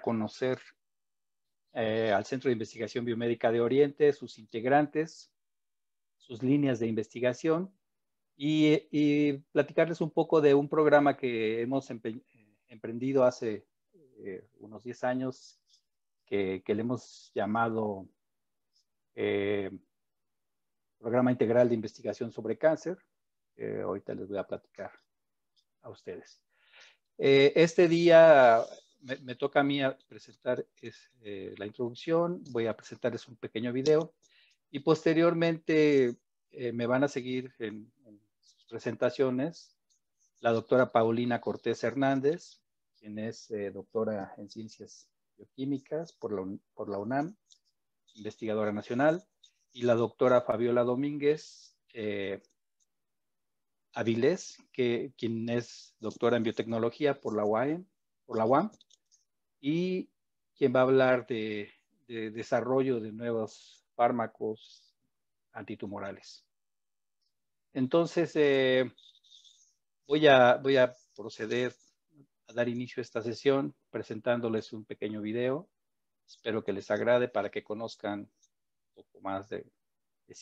conocer eh, al Centro de Investigación Biomédica de Oriente, sus integrantes, sus líneas de investigación y, platicarles un poco de un programa que hemos emprendido hace eh, unos 10 años que, le hemos llamado eh, Programa Integral de Investigación sobre Cáncer. ahorita les voy a platicar a ustedes. este día me, toca a mí presentar este, la introducción, voy a presentarles un pequeño video y posteriormente eh, me van a seguir en, sus presentaciones la doctora Paulina Cortés Hernández, quien es eh, doctora en ciencias bioquímicas por la, por la UNAM, investigadora nacional, y la doctora Fabiola Domínguez eh, Avilés, quien es doctora en biotecnología por la UAM, por la UAM y quien va a hablar de, desarrollo de nuevos fármacos antitumorales. Entonces, eh, voy, a, voy a proceder a dar inicio a esta sesión presentándoles un pequeño video. Espero que les agrade para que conozcan un poco más de, de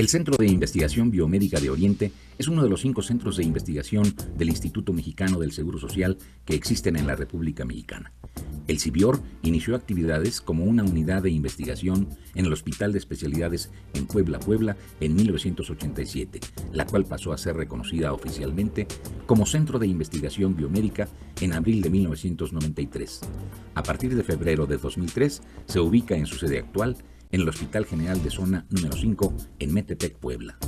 El Centro de Investigación Biomédica de Oriente es uno de los cinco centros de investigación del Instituto Mexicano del Seguro Social que existen en la República Mexicana. El CIBIOR inició actividades como una unidad de investigación en el Hospital de Especialidades en Puebla, Puebla, en 1987, la cual pasó a ser reconocida oficialmente como Centro de Investigación Biomédica en abril de 1993. A partir de febrero de 2003, se ubica en su sede actual en el Hospital General de Zona número 5 en Metepec, Puebla.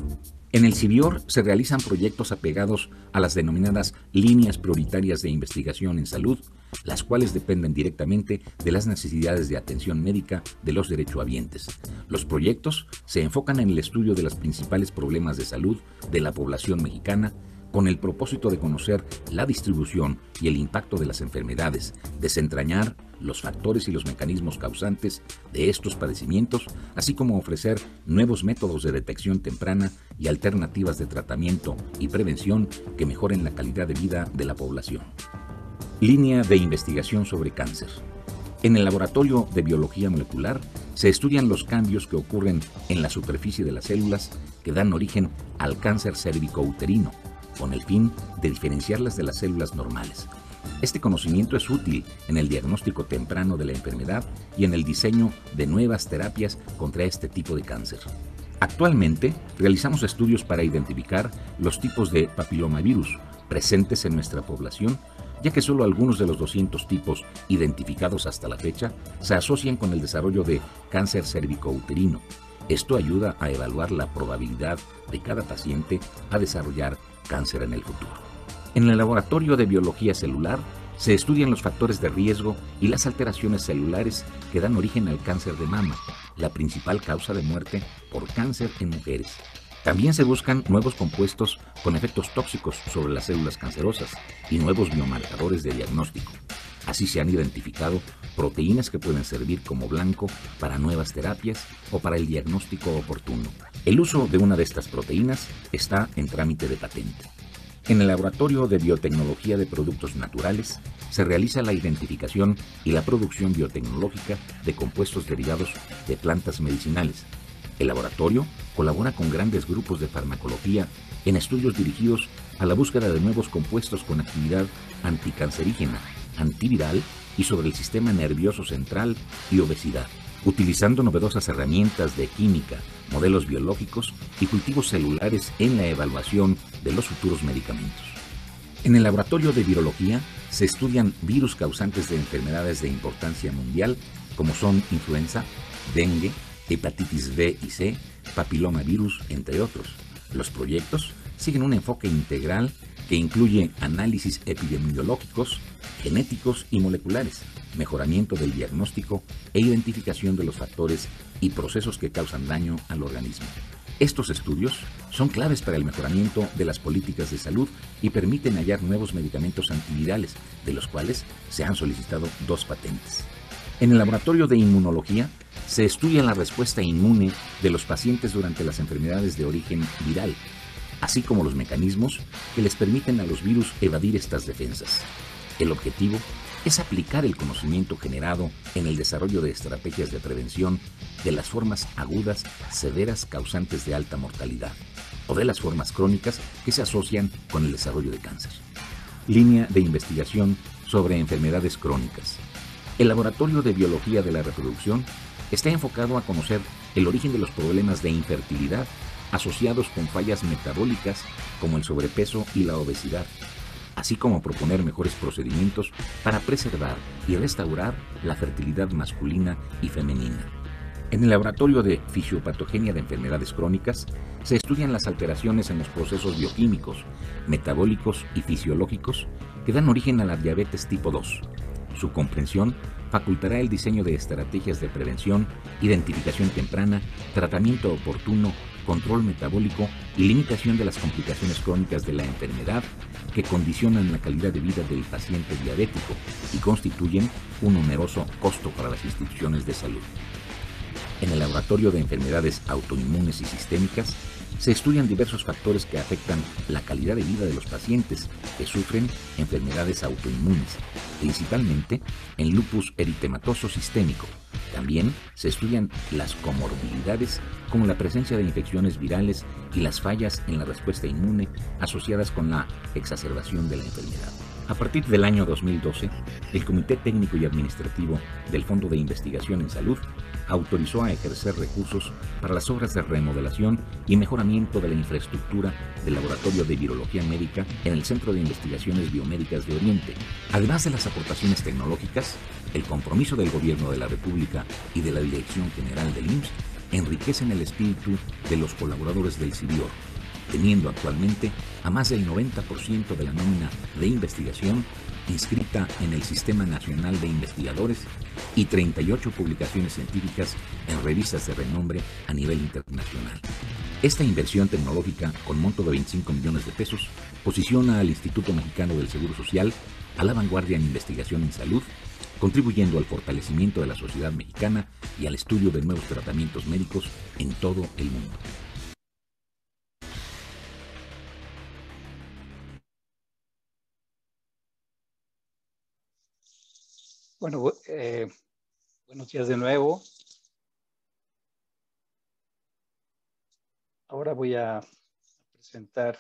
En el CIBIOR se realizan proyectos apegados a las denominadas líneas prioritarias de investigación en salud, las cuales dependen directamente de las necesidades de atención médica de los derechohabientes. Los proyectos se enfocan en el estudio de los principales problemas de salud de la población mexicana con el propósito de conocer la distribución y el impacto de las enfermedades, desentrañar los factores y los mecanismos causantes de estos padecimientos, así como ofrecer nuevos métodos de detección temprana y alternativas de tratamiento y prevención que mejoren la calidad de vida de la población. Línea de investigación sobre cáncer. En el laboratorio de biología molecular se estudian los cambios que ocurren en la superficie de las células que dan origen al cáncer cérvico uterino con el fin de diferenciarlas de las células normales. Este conocimiento es útil en el diagnóstico temprano de la enfermedad y en el diseño de nuevas terapias contra este tipo de cáncer. Actualmente realizamos estudios para identificar los tipos de papilomavirus presentes en nuestra población, ya que solo algunos de los 200 tipos identificados hasta la fecha se asocian con el desarrollo de cáncer cérvico-uterino. Esto ayuda a evaluar la probabilidad de cada paciente a desarrollar cáncer en el futuro. En el laboratorio de biología celular se estudian los factores de riesgo y las alteraciones celulares que dan origen al cáncer de mama, la principal causa de muerte por cáncer en mujeres. También se buscan nuevos compuestos con efectos tóxicos sobre las células cancerosas y nuevos biomarcadores de diagnóstico. Así se han identificado proteínas que pueden servir como blanco para nuevas terapias o para el diagnóstico oportuno. El uso de una de estas proteínas está en trámite de patente. En el Laboratorio de Biotecnología de Productos Naturales se realiza la identificación y la producción biotecnológica de compuestos derivados de plantas medicinales. El laboratorio colabora con grandes grupos de farmacología en estudios dirigidos a la búsqueda de nuevos compuestos con actividad anticancerígena, antiviral y sobre el sistema nervioso central y obesidad, utilizando novedosas herramientas de química, modelos biológicos y cultivos celulares en la evaluación de los futuros medicamentos. En el laboratorio de virología se estudian virus causantes de enfermedades de importancia mundial como son influenza, dengue, hepatitis B y C, papilomavirus, entre otros. Los proyectos siguen un enfoque integral que incluye análisis epidemiológicos, genéticos y moleculares, mejoramiento del diagnóstico e identificación de los factores y procesos que causan daño al organismo. Estos estudios son claves para el mejoramiento de las políticas de salud y permiten hallar nuevos medicamentos antivirales, de los cuales se han solicitado dos patentes. En el laboratorio de inmunología se estudia la respuesta inmune de los pacientes durante las enfermedades de origen viral, así como los mecanismos que les permiten a los virus evadir estas defensas. El objetivo es aplicar el conocimiento generado en el desarrollo de estrategias de prevención de las formas agudas severas causantes de alta mortalidad o de las formas crónicas que se asocian con el desarrollo de cáncer. Línea de investigación sobre enfermedades crónicas. El Laboratorio de Biología de la Reproducción está enfocado a conocer el origen de los problemas de infertilidad asociados con fallas metabólicas como el sobrepeso y la obesidad, así como proponer mejores procedimientos para preservar y restaurar la fertilidad masculina y femenina. En el laboratorio de fisiopatogenia de enfermedades crónicas se estudian las alteraciones en los procesos bioquímicos, metabólicos y fisiológicos que dan origen a la diabetes tipo 2. Su comprensión facultará el diseño de estrategias de prevención, identificación temprana, tratamiento oportuno, control metabólico y limitación de las complicaciones crónicas de la enfermedad que condicionan la calidad de vida del paciente diabético y constituyen un numeroso costo para las instituciones de salud. En el Laboratorio de Enfermedades Autoinmunes y Sistémicas se estudian diversos factores que afectan la calidad de vida de los pacientes que sufren enfermedades autoinmunes, principalmente en lupus eritematoso sistémico. También se estudian las comorbilidades como la presencia de infecciones virales y las fallas en la respuesta inmune asociadas con la exacerbación de la enfermedad. A partir del año 2012, el Comité Técnico y Administrativo del Fondo de Investigación en Salud autorizó a ejercer recursos para las obras de remodelación y mejoramiento de la infraestructura del Laboratorio de Virología Médica en el Centro de Investigaciones Biomédicas de Oriente. Además de las aportaciones tecnológicas, el compromiso del Gobierno de la República y de la Dirección General del IMSS enriquecen el espíritu de los colaboradores del CIDIOR, teniendo actualmente a más del 90% de la nómina de investigación inscrita en el Sistema Nacional de Investigadores y 38 publicaciones científicas en revistas de renombre a nivel internacional. Esta inversión tecnológica con monto de 25 millones de pesos posiciona al Instituto Mexicano del Seguro Social a la vanguardia en investigación en salud, contribuyendo al fortalecimiento de la sociedad mexicana y al estudio de nuevos tratamientos médicos en todo el mundo. Bueno, eh, buenos días de nuevo. Ahora voy a presentar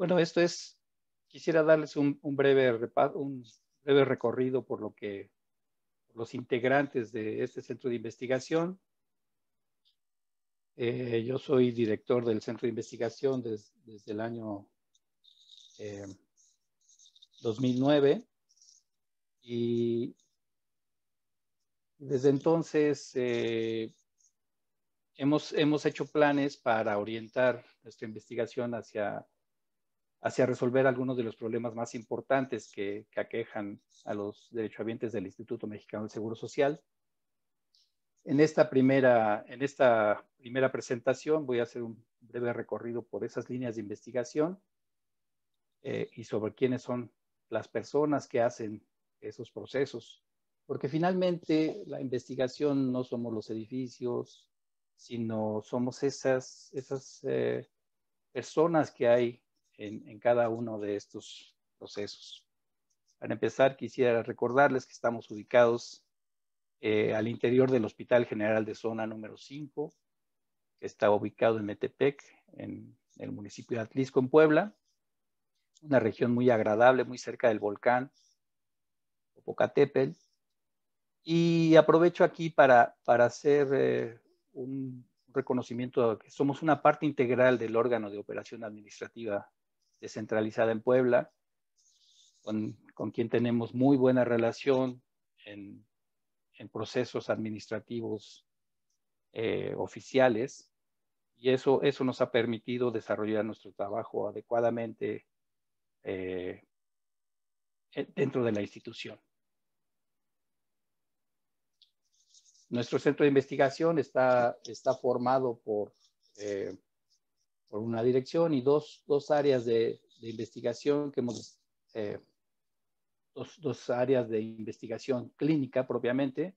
Bueno, esto es, quisiera darles un, breve, un breve recorrido por lo que los integrantes de este centro de investigación. Eh, yo soy director del centro de investigación desde el año 2009 eh, y desde entonces eh, hemos, hemos hecho planes para orientar nuestra investigación hacia hacia resolver algunos de los problemas más importantes que, aquejan a los derechohabientes del Instituto Mexicano del Seguro Social. En esta, primera, en esta primera presentación voy a hacer un breve recorrido por esas líneas de investigación eh, y sobre quiénes son las personas que hacen esos procesos. Porque finalmente la investigación no somos los edificios, sino somos esas, esas eh, personas que hay en, cada uno de estos procesos. Para empezar, quisiera recordarles que estamos ubicados eh, al interior del Hospital General de Zona número 5, que está ubicado en Metepec, en el municipio de Atlisco, en Puebla. Una región muy agradable, muy cerca del volcán Popocatépetl. Y aprovecho aquí para, para hacer eh, un reconocimiento de que somos una parte integral del órgano de operación administrativa descentralizada en Puebla, con, quien tenemos muy buena relación en, procesos administrativos eh, oficiales. Y eso, eso nos ha permitido desarrollar nuestro trabajo adecuadamente eh, dentro de la institución. Nuestro centro de investigación está, está formado por eh, por una dirección y dos, áreas de, investigación que hemos, eh, áreas de investigación clínica propiamente.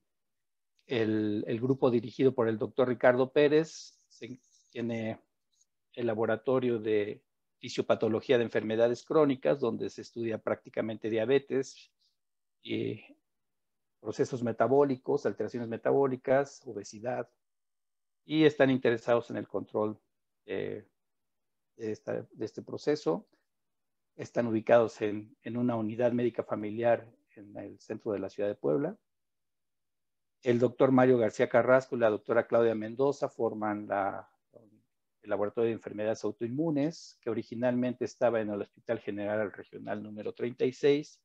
El, grupo dirigido por el doctor Ricardo Pérez tiene el laboratorio de fisiopatología de enfermedades crónicas, donde se estudia prácticamente diabetes, y procesos metabólicos, alteraciones metabólicas, obesidad, y están interesados en el control eh, de, este proceso. Están ubicados en, una unidad médica familiar en el centro de la ciudad de Puebla. El doctor Mario García Carrasco y la doctora Claudia Mendoza forman la, el Laboratorio de Enfermedades Autoinmunes, que originalmente estaba en el Hospital General Regional número 36,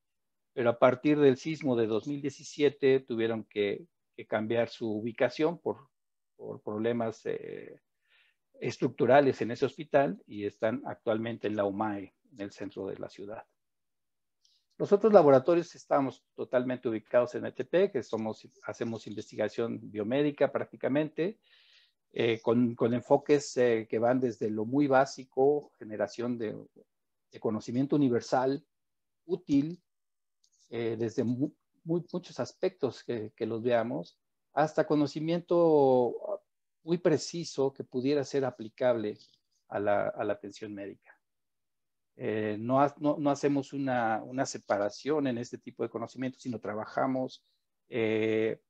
pero a partir del sismo de 2017 tuvieron que, cambiar su ubicación por, problemas eh, estructurales en ese hospital y están actualmente en la UMAE, en el centro de la ciudad. Los otros laboratorios estamos totalmente ubicados en ETP, que somos, hacemos investigación biomédica prácticamente, eh, con, con, enfoques eh, que van desde lo muy básico, generación de, de conocimiento universal, útil, eh, desde muy, muchos aspectos que, que los veamos, hasta conocimiento muy preciso que pudiera ser aplicable a la, atención médica. Eh, no, no, hacemos una, una, separación en este tipo de conocimientos, sino trabajamos eh,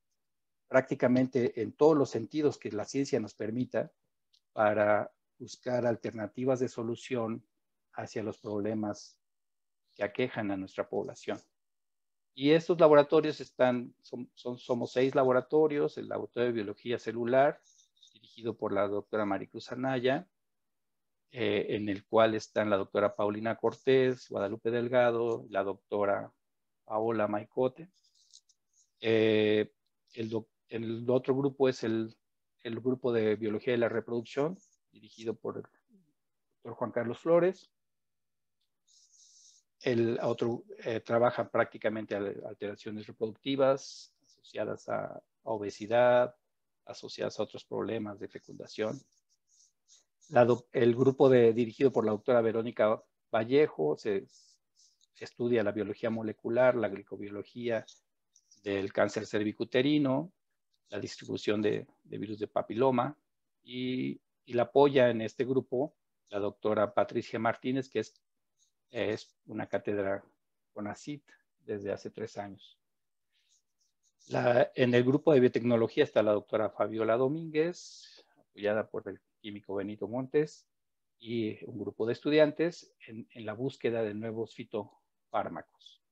prácticamente en todos los sentidos que la ciencia nos permita para buscar alternativas de solución hacia los problemas que aquejan a nuestra población. Y estos laboratorios están, son, somos seis laboratorios, el laboratorio de biología celular, dirigido por la doctora Maricruz Anaya, eh, en el cual están la doctora Paulina Cortés, Guadalupe Delgado, la doctora Paola Maicote. Eh, el, otro grupo es el, grupo de Biología de la Reproducción, dirigido por el doctor Juan Carlos Flores. El otro eh, trabaja prácticamente alteraciones reproductivas asociadas a obesidad, asociadas a otros problemas de fecundación. el grupo dirigido por la doctora Verónica Vallejo se estudia la biología molecular, la glicobiología del cáncer cervicuterino, la distribución de, virus de papiloma y, la apoya en este grupo la doctora Patricia Martínez, que es, es una cátedra con ACIT desde hace tres años en el grupo de biotecnología está la doctora Fabiola Domínguez, apoyada por el químico Benito Montes y un grupo de estudiantes en, la búsqueda de nuevos fitofármacos.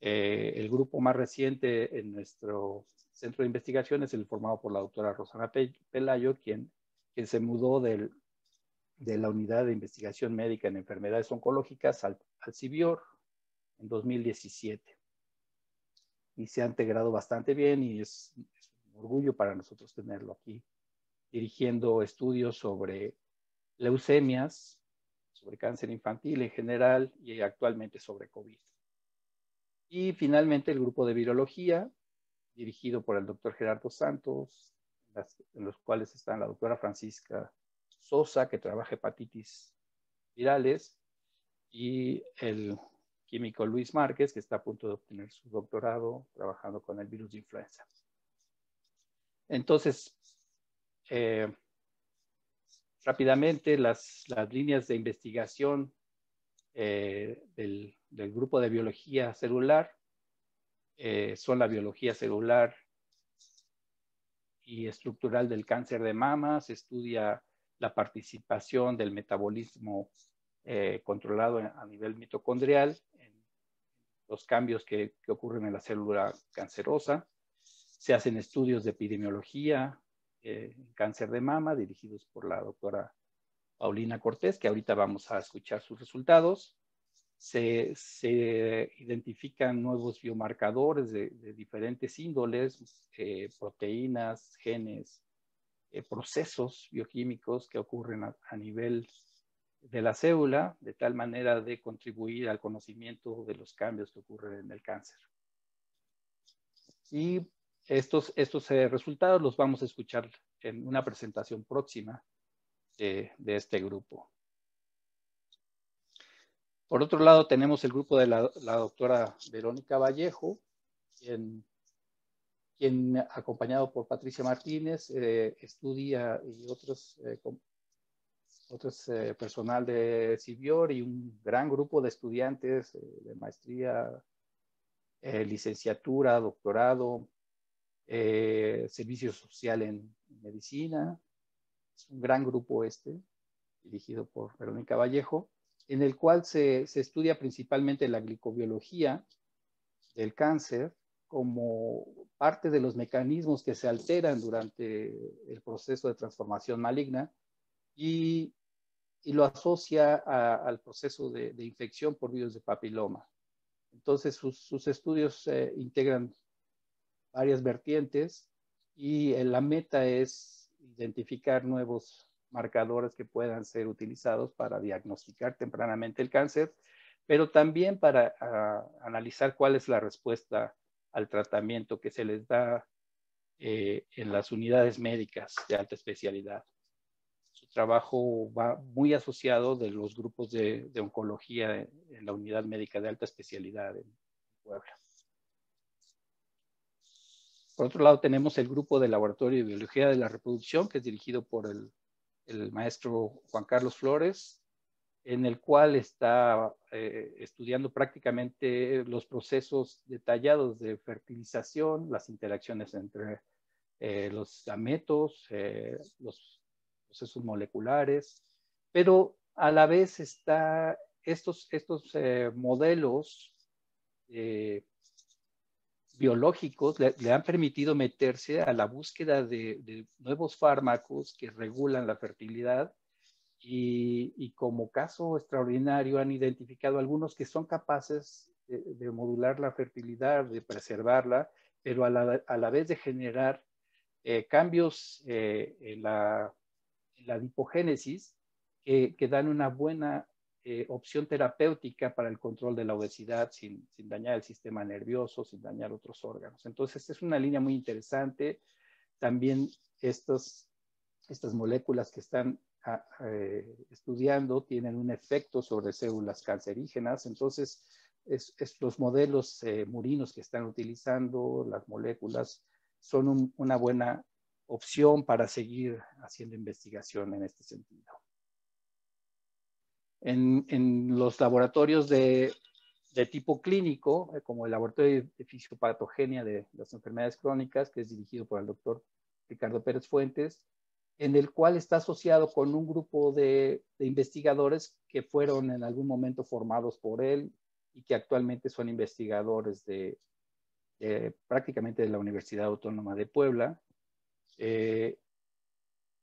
Eh, el grupo más reciente en nuestro centro de investigación es el formado por la doctora Rosana Pelayo, quien, se mudó de la unidad de investigación médica en enfermedades oncológicas al, al CIBIOR en 2017 y se ha integrado bastante bien y es, un orgullo para nosotros tenerlo aquí dirigiendo estudios sobre leucemias, sobre cáncer infantil en general y actualmente sobre COVID. Y finalmente el grupo de virología, dirigido por el doctor Gerardo Santos, en los cuales están la doctora Francisca Sosa, que trabaja hepatitis virales, y el químico Luis Márquez, que está a punto de obtener su doctorado trabajando con el virus de influenza. Entonces, eh, rápidamente las, líneas de investigación eh, del, grupo de biología celular eh, son la biología celular y estructural del cáncer de mama, se estudia la participación del metabolismo controlado a nivel mitocondrial los cambios que, ocurren en la célula cancerosa. Se hacen estudios de epidemiología eh, cáncer de mama dirigidos por la doctora Paulina Cortés, que ahorita vamos a escuchar sus resultados. Se, identifican nuevos biomarcadores de, diferentes índoles, eh, proteínas, genes, eh, procesos bioquímicos que ocurren a, a nivel de la célula, de tal manera de contribuir al conocimiento de los cambios que ocurren en el cáncer. Y estos, estos eh, resultados los vamos a escuchar en una presentación próxima eh, de, este grupo. Por otro lado, tenemos el grupo de la, doctora Verónica Vallejo, quien, acompañado por Patricia Martínez, eh, estudia y otros otro es eh, personal de Sibior y un gran grupo de estudiantes eh, de maestría, eh, licenciatura, doctorado, servicio social en, medicina. Es un gran grupo este, dirigido por Verónica Vallejo, en el cual se, se estudia principalmente la glicobiología del cáncer, como parte de los mecanismos que se alteran durante el proceso de transformación maligna y y lo asocia al proceso de, infección por virus de papiloma. Entonces, sus, estudios eh, integran varias vertientes y eh, la meta es identificar nuevos marcadores que puedan ser utilizados para diagnosticar tempranamente el cáncer, pero también para analizar cuál es la respuesta al tratamiento que se les da eh, en las unidades médicas de alta especialidad trabajo va muy asociado de los grupos de, oncología en, la unidad médica de alta especialidad en Puebla. Por otro lado, tenemos el grupo de laboratorio de biología de la reproducción, que es dirigido por el, maestro Juan Carlos Flores, en el cual está eh, estudiando prácticamente los procesos detallados de fertilización, las interacciones entre eh, los gametos, eh, los procesos moleculares, pero a la vez está estos, estos eh, modelos eh, biológicos le, han permitido meterse a la búsqueda de, nuevos fármacos que regulan la fertilidad y, como caso extraordinario han identificado algunos que son capaces de, modular la fertilidad, de preservarla, pero a la, a la vez de generar eh, cambios en la la adipogénesis, que, dan una buena eh, opción terapéutica para el control de la obesidad sin, dañar el sistema nervioso, sin dañar otros órganos. Entonces, es una línea muy interesante. También estas moléculas que están eh, estudiando tienen un efecto sobre células cancerígenas. Entonces, es, los modelos eh, murinos que están utilizando, las moléculas, son una buena opción para seguir haciendo investigación en este sentido. En, los laboratorios de, tipo clínico, eh, como el laboratorio de fisiopatogenia de las enfermedades crónicas, que es dirigido por el doctor Ricardo Pérez Fuentes, en el cual está asociado con un grupo de, investigadores que fueron en algún momento formados por él y que actualmente son investigadores de, prácticamente de la Universidad Autónoma de Puebla eh,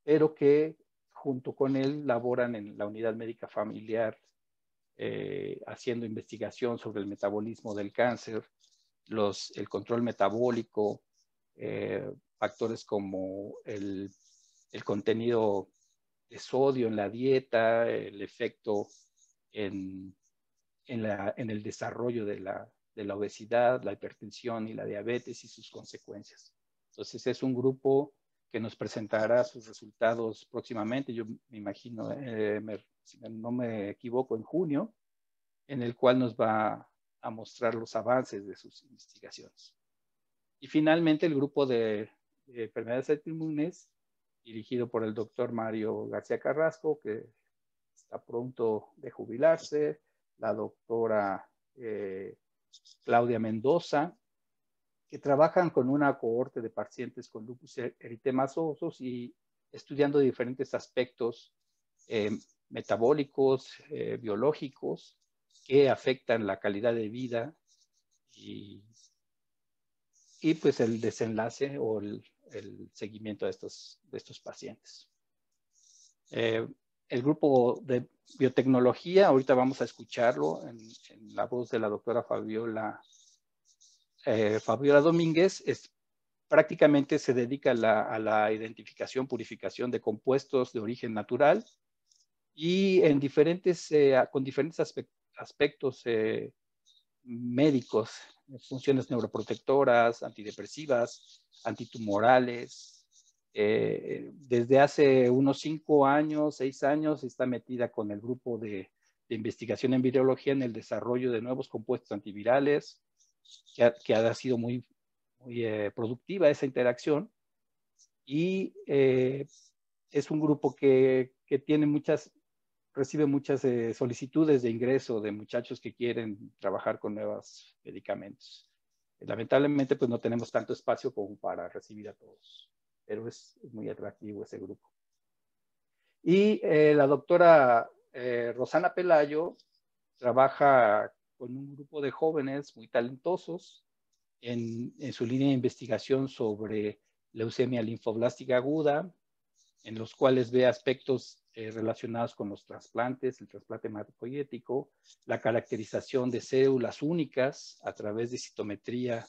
pero que junto con él laboran en la unidad médica familiar eh, haciendo investigación sobre el metabolismo del cáncer, los, el control metabólico, eh, factores como el, contenido de sodio en la dieta, el efecto en, el desarrollo de la, de la obesidad, la hipertensión y la diabetes y sus consecuencias. Entonces es un grupo que nos presentará sus resultados próximamente, yo me imagino, eh, no me equivoco, en junio, en el cual nos va a mostrar los avances de sus investigaciones. Y finalmente el grupo de, de enfermedades autoinmunes, dirigido por el doctor Mario García Carrasco, que está pronto de jubilarse, la doctora eh, Claudia Mendoza, que trabajan con una cohorte de pacientes con lupus er, eritematosos y estudiando diferentes aspectos eh, metabólicos, eh, biológicos, que afectan la calidad de vida y, pues el desenlace o el, seguimiento de estos, de estos pacientes. Eh, el grupo de biotecnología, ahorita vamos a escucharlo en, en la voz de la doctora Fabiola eh, Fabiola Domínguez prácticamente se dedica a la, identificación, purificación de compuestos de origen natural y en diferentes, eh, con diferentes aspectos eh, médicos, funciones neuroprotectoras, antidepresivas, antitumorales. desde hace unos cinco años, seis años, está metida con el grupo de, de investigación en virología en el desarrollo de nuevos compuestos antivirales, que ha, sido muy, eh, productiva esa interacción. Y eh, es un grupo que, tiene muchas, recibe muchas eh, solicitudes de ingreso de muchachos que quieren trabajar con nuevos medicamentos. Lamentablemente, pues no tenemos tanto espacio como para recibir a todos, pero es, es muy atractivo ese grupo. Y la doctora Rosana Pelayo trabaja con un grupo de jóvenes muy talentosos en, su línea de investigación sobre leucemia linfoblástica aguda, en los cuales ve aspectos eh, relacionados con los trasplantes, el trasplante hematopoyético, la caracterización de células únicas a través de citometría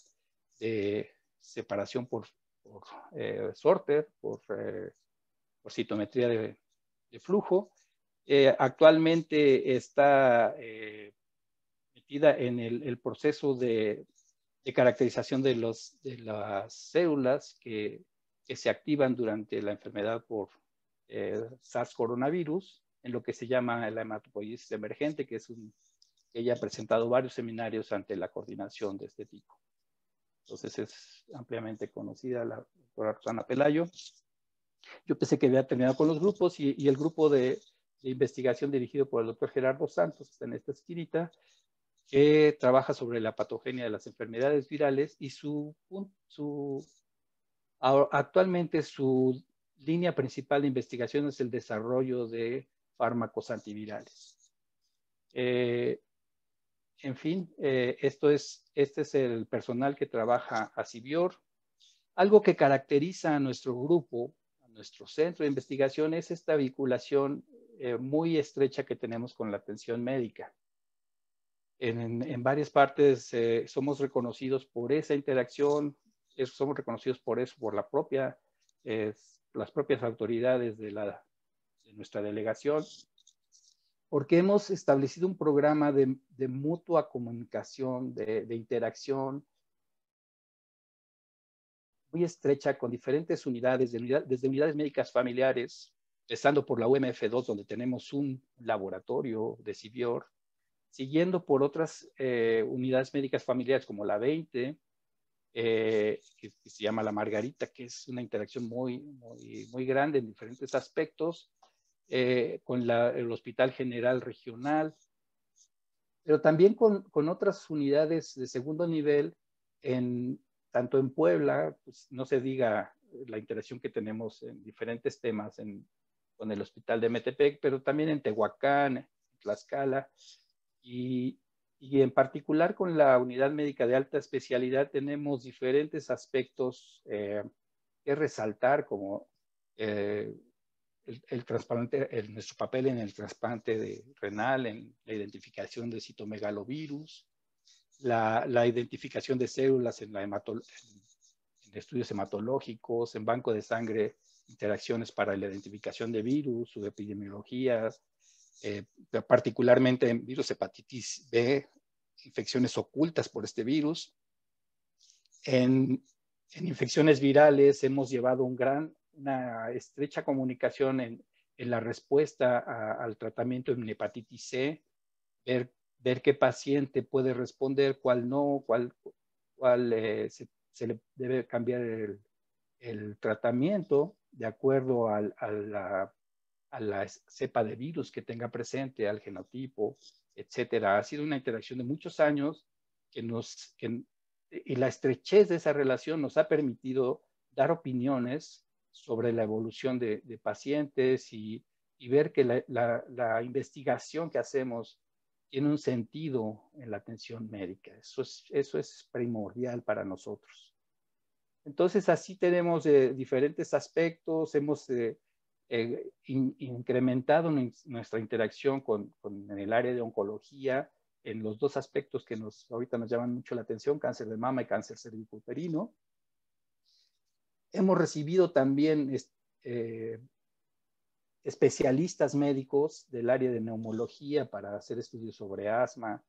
de separación por, eh, sorter, eh, por, citometría de flujo. actualmente está en el, proceso de, caracterización de, los, de, las células que, se activan durante la enfermedad por eh, SARS coronavirus, en lo que se llama la hematopoiesis emergente, que es un, ella ha presentado varios seminarios ante la coordinación de este tipo. Entonces es ampliamente conocida la doctora Rosana Pelayo. Yo pensé que había terminado con los grupos y, el grupo de, investigación dirigido por el doctor Gerardo Santos, está en esta esquinita, que trabaja sobre la patogenia de las enfermedades virales y su, actualmente su línea principal de investigación es el desarrollo de fármacos antivirales. Eh, en fin, eh, esto es, este es el personal que trabaja a Sibior. Algo que caracteriza a nuestro grupo, a nuestro centro de investigación, es esta vinculación eh, muy estrecha que tenemos con la atención médica en, varias partes eh, somos reconocidos por esa interacción, somos reconocidos por eso, por la propia, las propias autoridades de, la, de nuestra delegación, porque hemos establecido un programa de, mutua comunicación, de, interacción, muy estrecha con diferentes unidades, desde unidades médicas familiares, estando por la UMF2, donde tenemos un laboratorio de Sibior, siguiendo por otras eh, unidades médicas familiares como la 20, eh, que, se llama la Margarita, que es una interacción muy, muy, grande en diferentes aspectos, eh, con el Hospital General Regional, pero también con, con, otras unidades de segundo nivel, en, tanto en Puebla, pues no se diga la interacción que tenemos en diferentes temas en, con el Hospital de Metepec, pero también en Tehuacán, en Tlaxcala, y, en particular con la unidad médica de alta especialidad tenemos diferentes aspectos eh, que resaltar, como eh, el, nuestro papel en el trasplante renal, en la identificación de citomegalovirus, la, la identificación de células en, la estudios hematológicos, en banco de sangre, interacciones para la identificación de virus, su epidemiologías. Eh, particularmente en virus hepatitis B, infecciones ocultas por este virus. En, infecciones virales hemos llevado un gran, una estrecha comunicación en, en la respuesta al tratamiento en hepatitis C, ver, ver, qué paciente puede responder, cuál no, cuál, cuál eh, se, le debe cambiar el, el tratamiento de acuerdo al, a la a la cepa de virus que tenga presente, al genotipo, etcétera. Ha sido una interacción de muchos años que nos, que, y la estrechez de esa relación nos ha permitido dar opiniones sobre la evolución de, pacientes y, ver que la, investigación que hacemos tiene un sentido en la atención médica. Eso es, eso es primordial para nosotros. Entonces, así tenemos eh, diferentes aspectos, hemos eh, eh, incrementado nuestra interacción con, en el área de oncología en los dos aspectos que nos, ahorita nos llaman mucho la atención, cáncer de mama y cáncer cervicuterino. Hemos recibido también eh, especialistas médicos del área de neumología para hacer estudios sobre asma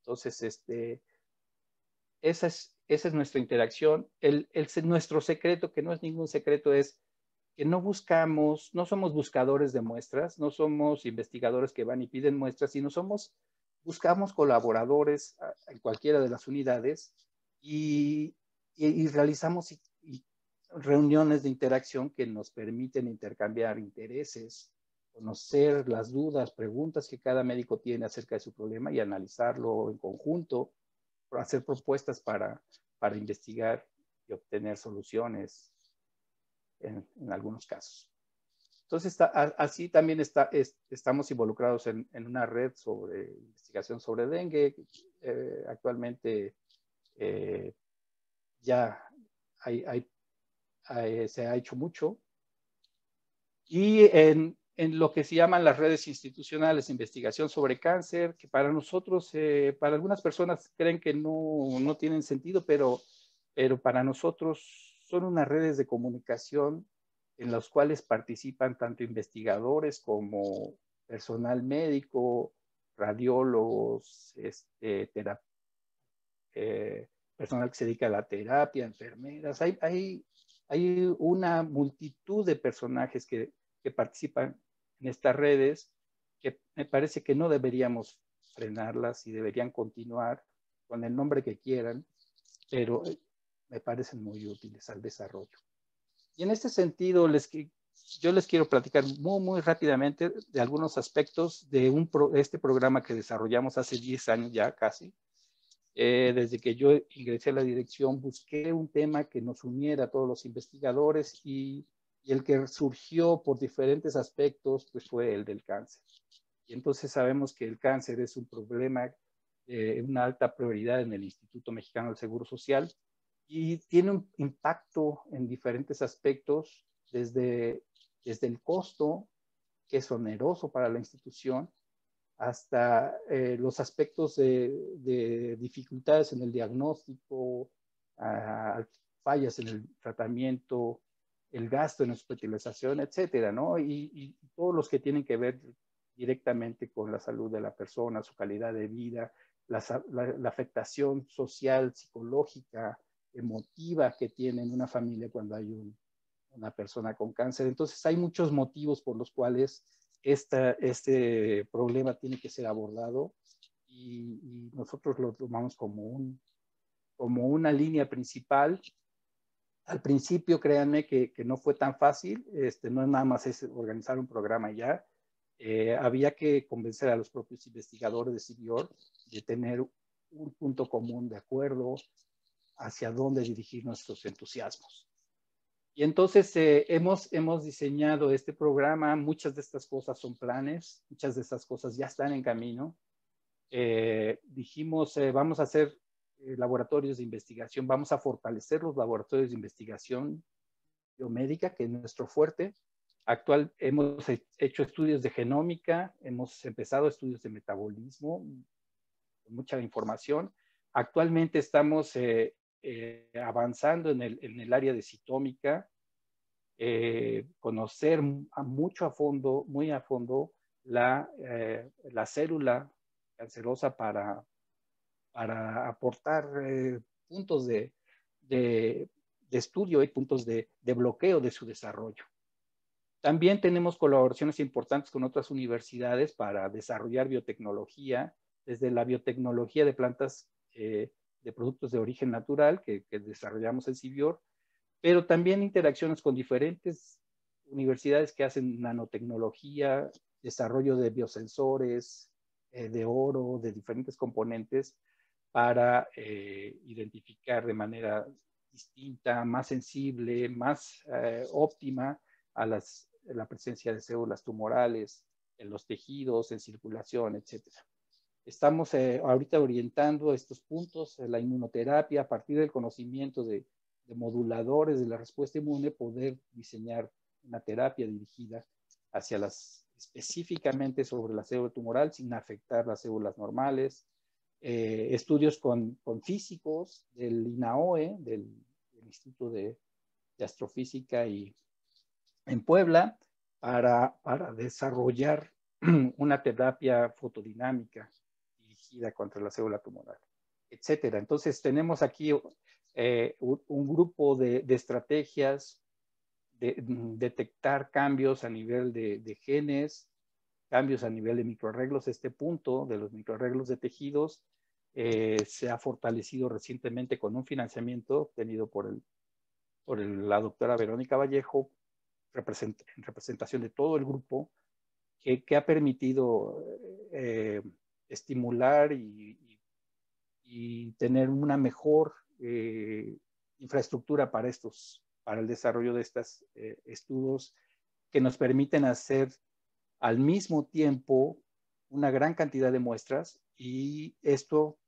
Entonces, este, esa, es, esa es nuestra interacción. el, nuestro secreto, que no es ningún secreto, es que no buscamos, no somos buscadores de muestras, no somos investigadores que van y piden muestras, sino somos, buscamos colaboradores en cualquiera de las unidades y, realizamos reuniones de interacción que nos permiten intercambiar intereses, conocer las dudas, preguntas que cada médico tiene acerca de su problema y analizarlo en conjunto, hacer propuestas para, para investigar y obtener soluciones en, algunos casos. Entonces, está, así también está, estamos involucrados en, una red sobre investigación sobre dengue. Eh, actualmente eh, ya se ha hecho mucho. Y en, lo que se llaman las redes institucionales, investigación sobre cáncer, que para nosotros, eh, para algunas personas creen que no, no tienen sentido, pero, pero para nosotros son unas redes de comunicación en las cuales participan tanto investigadores como personal médico, radiólogos, este, eh, personal que se dedica a la terapia, enfermeras. Hay, hay, hay una multitud de personajes que, que participan en estas redes que me parece que no deberíamos frenarlas y deberían continuar con el nombre que quieran, pero me parecen muy útiles al desarrollo. Y en este sentido, les, yo les quiero platicar muy, muy rápidamente de algunos aspectos de un este programa que desarrollamos hace 10 años ya casi. Eh, desde que yo ingresé a la dirección, busqué un tema que nos uniera a todos los investigadores y, el que surgió por diferentes aspectos pues fue el del cáncer. Y entonces sabemos que el cáncer es un problema, eh, una alta prioridad en el Instituto Mexicano del Seguro Social y tiene un impacto en diferentes aspectos, desde, desde el costo, que es oneroso para la institución, hasta eh, los aspectos de, dificultades en el diagnóstico, ah, fallas en el tratamiento, el gasto en hospitalización, etcétera, ¿no? Y, todos los que tienen que ver directamente con la salud de la persona, su calidad de vida, la afectación social, psicológica, emotiva que tiene una familia cuando hay una persona con cáncer. Entonces hay muchos motivos por los cuales esta, este problema tiene que ser abordado y, nosotros lo tomamos como, un, como una línea principal. Al principio, créanme que, no fue tan fácil, este, no es nada más es organizar un programa ya. Eh, había que convencer a los propios investigadores de CIBIOR de tener un punto común de acuerdo, hacia dónde dirigir nuestros entusiasmos. Y entonces eh, hemos, hemos diseñado este programa, muchas de estas cosas son planes, muchas de estas cosas ya están en camino. Eh, dijimos, eh, vamos a hacer laboratorios de investigación, vamos a fortalecer los laboratorios de investigación biomédica, que es nuestro fuerte. Actual, hemos hecho estudios de genómica, hemos empezado estudios de metabolismo, mucha información. Actualmente estamos eh, avanzando en el, en el, área de citómica, eh, conocer a mucho a fondo, muy a fondo, la, eh, la célula cancerosa para, para aportar puntos de, de, estudio y puntos de, de bloqueo de su desarrollo. También tenemos colaboraciones importantes con otras universidades para desarrollar biotecnología, desde la biotecnología de plantas eh, de productos de origen natural que, desarrollamos en Sibior, pero también interacciones con diferentes universidades que hacen nanotecnología, desarrollo de biosensores, eh, de oro, de diferentes componentes para eh, identificar de manera distinta, más sensible, más eh, óptima a las, la presencia de células tumorales en los tejidos, en circulación, etcétera. Estamos eh, ahorita orientando estos puntos, eh, la inmunoterapia, a partir del conocimiento de, moduladores de la respuesta inmune, poder diseñar una terapia dirigida hacia las específicamente sobre la célula tumoral sin afectar las células normales, eh, estudios con, físicos del INAOE, del, Instituto de, Astrofísica y, en Puebla, para desarrollar una terapia fotodinámica contra la célula tumoral, etcétera. Entonces tenemos aquí eh, un grupo de, estrategias de, mm, detectar cambios a nivel de, genes, cambios a nivel de microarreglos. Este punto de los microarreglos de tejidos eh, se ha fortalecido recientemente con un financiamiento obtenido por, el, por la doctora Verónica Vallejo, en representación de todo el grupo, que, ha permitido eh, estimular y, y, tener una mejor eh, infraestructura para estos, para el desarrollo de estos eh, estudios que nos permiten hacer al mismo tiempo una gran cantidad de muestras y esto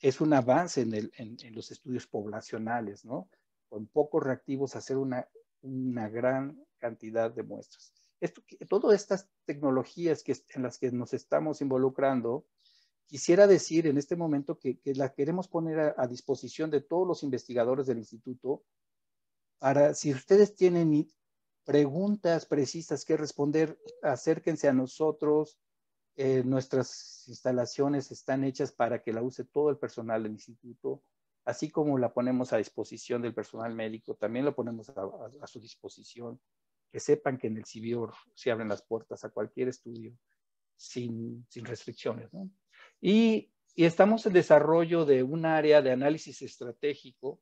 es un avance en, el, en los estudios poblacionales, ¿no? Con pocos reactivos hacer una, una gran cantidad de muestras. Esto, todas estas tecnologías que, en las que nos estamos involucrando quisiera decir en este momento que, la queremos poner a, disposición de todos los investigadores del instituto para si ustedes tienen preguntas precisas que responder, acérquense a nosotros. Eh, nuestras instalaciones están hechas para que la use todo el personal del instituto, así como la ponemos a disposición del personal médico, también la ponemos a, su disposición. Que sepan que en el Cibior se abren las puertas a cualquier estudio sin, sin restricciones. ¿no? Y, estamos en desarrollo de un área de análisis estratégico,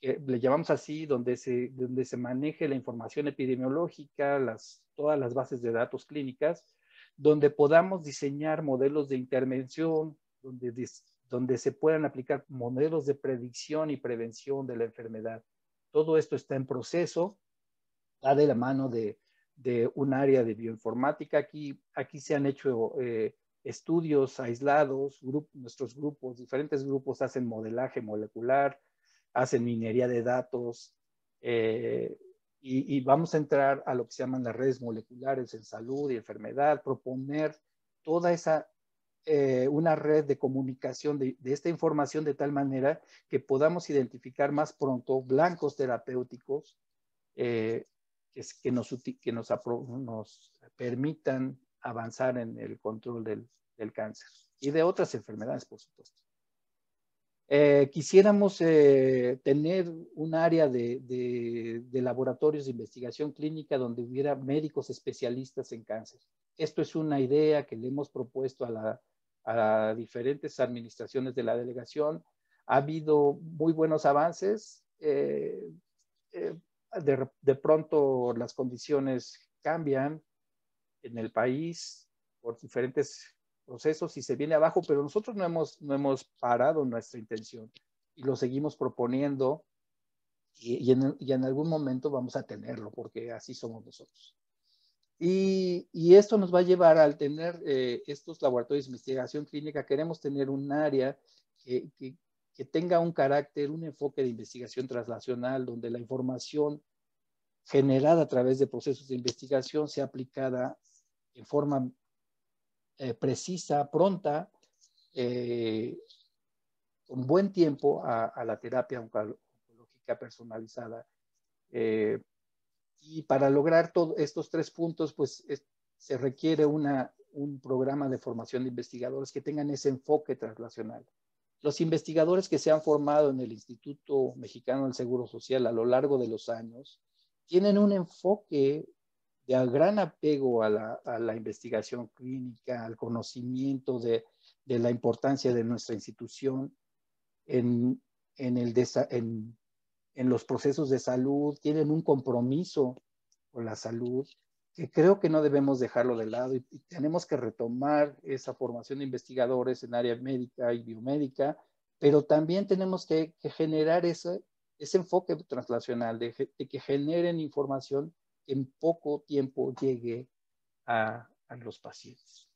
que le llamamos así, donde se, donde se maneje la información epidemiológica, las, todas las bases de datos clínicas, donde podamos diseñar modelos de intervención, donde, donde se puedan aplicar modelos de predicción y prevención de la enfermedad. Todo esto está en proceso, va de la mano de, de un área de bioinformática. Aquí, aquí se han hecho eh, estudios aislados, nuestros grupos, diferentes grupos hacen modelaje molecular, hacen minería de datos, eh, y, vamos a entrar a lo que se llaman las redes moleculares en salud y enfermedad, proponer toda esa, eh, una red de comunicación de, esta información de tal manera que podamos identificar más pronto blancos terapéuticos eh, que, nos, que nos permitan avanzar en el control del, cáncer y de otras enfermedades, por supuesto. Eh, quisiéramos eh, tener un área de, laboratorios de investigación clínica donde hubiera médicos especialistas en cáncer. Esto es una idea que le hemos propuesto a, diferentes administraciones de la delegación. Ha habido muy buenos avances. Eh, de, de, pronto las condiciones cambian en el país por diferentes procesos y se viene abajo, pero nosotros no hemos, no hemos parado nuestra intención y lo seguimos proponiendo y, y, en, algún momento vamos a tenerlo porque así somos nosotros. Y, y esto nos va a llevar al tener eh, estos laboratorios de investigación clínica, queremos tener un área que, que, que tenga un carácter, un enfoque de investigación traslacional, donde la información generada a través de procesos de investigación sea aplicada en forma eh, precisa, pronta, eh, un buen tiempo a, la terapia oncológica personalizada. Eh, y para lograr todos estos tres puntos, pues se requiere una, un programa de formación de investigadores que tengan ese enfoque translacional. Los investigadores que se han formado en el Instituto Mexicano del Seguro Social a lo largo de los años tienen un enfoque de gran apego a la, a la investigación clínica, al conocimiento de, de, la importancia de nuestra institución en, en, el en, en los procesos de salud, tienen un compromiso con la salud que creo que no debemos dejarlo de lado y, tenemos que retomar esa formación de investigadores en área médica y biomédica, pero también tenemos que, generar ese, ese enfoque translacional, de, de, que generen información en poco tiempo llegue a, los pacientes.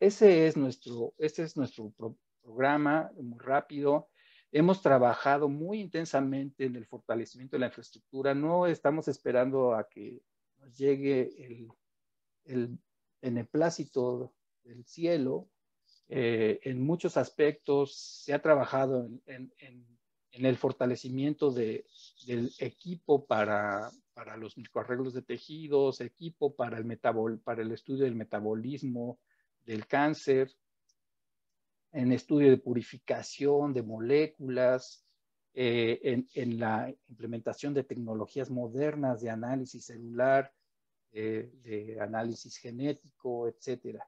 Ese es nuestro, ese es nuestro programa, muy rápido. Hemos trabajado muy intensamente en el fortalecimiento de la infraestructura. No estamos esperando a que nos llegue el, el beneplácito del cielo. Eh, en muchos aspectos se ha trabajado en, el fortalecimiento del equipo para, para los microarreglos de tejidos, equipo para el, metabol, para el estudio del metabolismo, del cáncer, en estudio de purificación de moléculas, eh, en, la implementación de tecnologías modernas de análisis celular, de análisis genético, etc.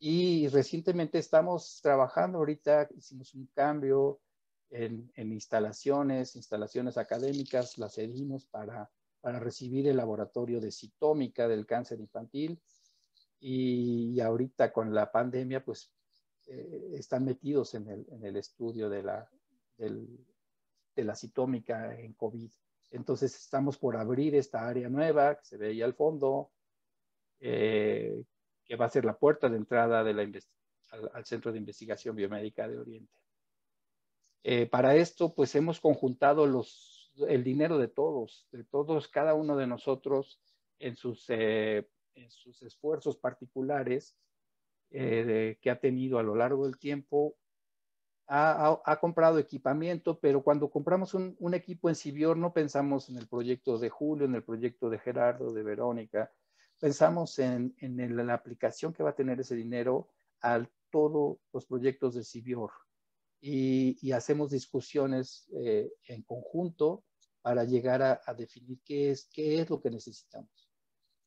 Y recientemente estamos trabajando ahorita, hicimos un cambio en, en instalaciones, instalaciones académicas, las cedimos para para recibir el laboratorio de citómica del cáncer infantil y, ahorita con la pandemia pues eh, están metidos en el, estudio de la, de la citómica en COVID. Entonces estamos por abrir esta área nueva que se ve ahí al fondo, eh, que va a ser la puerta de entrada de la al, Centro de Investigación Biomédica de Oriente. Eh, para esto, pues hemos conjuntado los el dinero de todos, de todos, cada uno de nosotros en sus, eh, sus esfuerzos particulares eh, que ha tenido a lo largo del tiempo. Ha, comprado equipamiento, pero cuando compramos un, equipo en Sibior no pensamos en el proyecto de Julio, en el proyecto de Gerardo, de Verónica, pensamos en, en, la aplicación que va a tener ese dinero a todos los proyectos de Sibior y, hacemos discusiones eh, en conjunto para llegar a, definir qué es, qué es lo que necesitamos,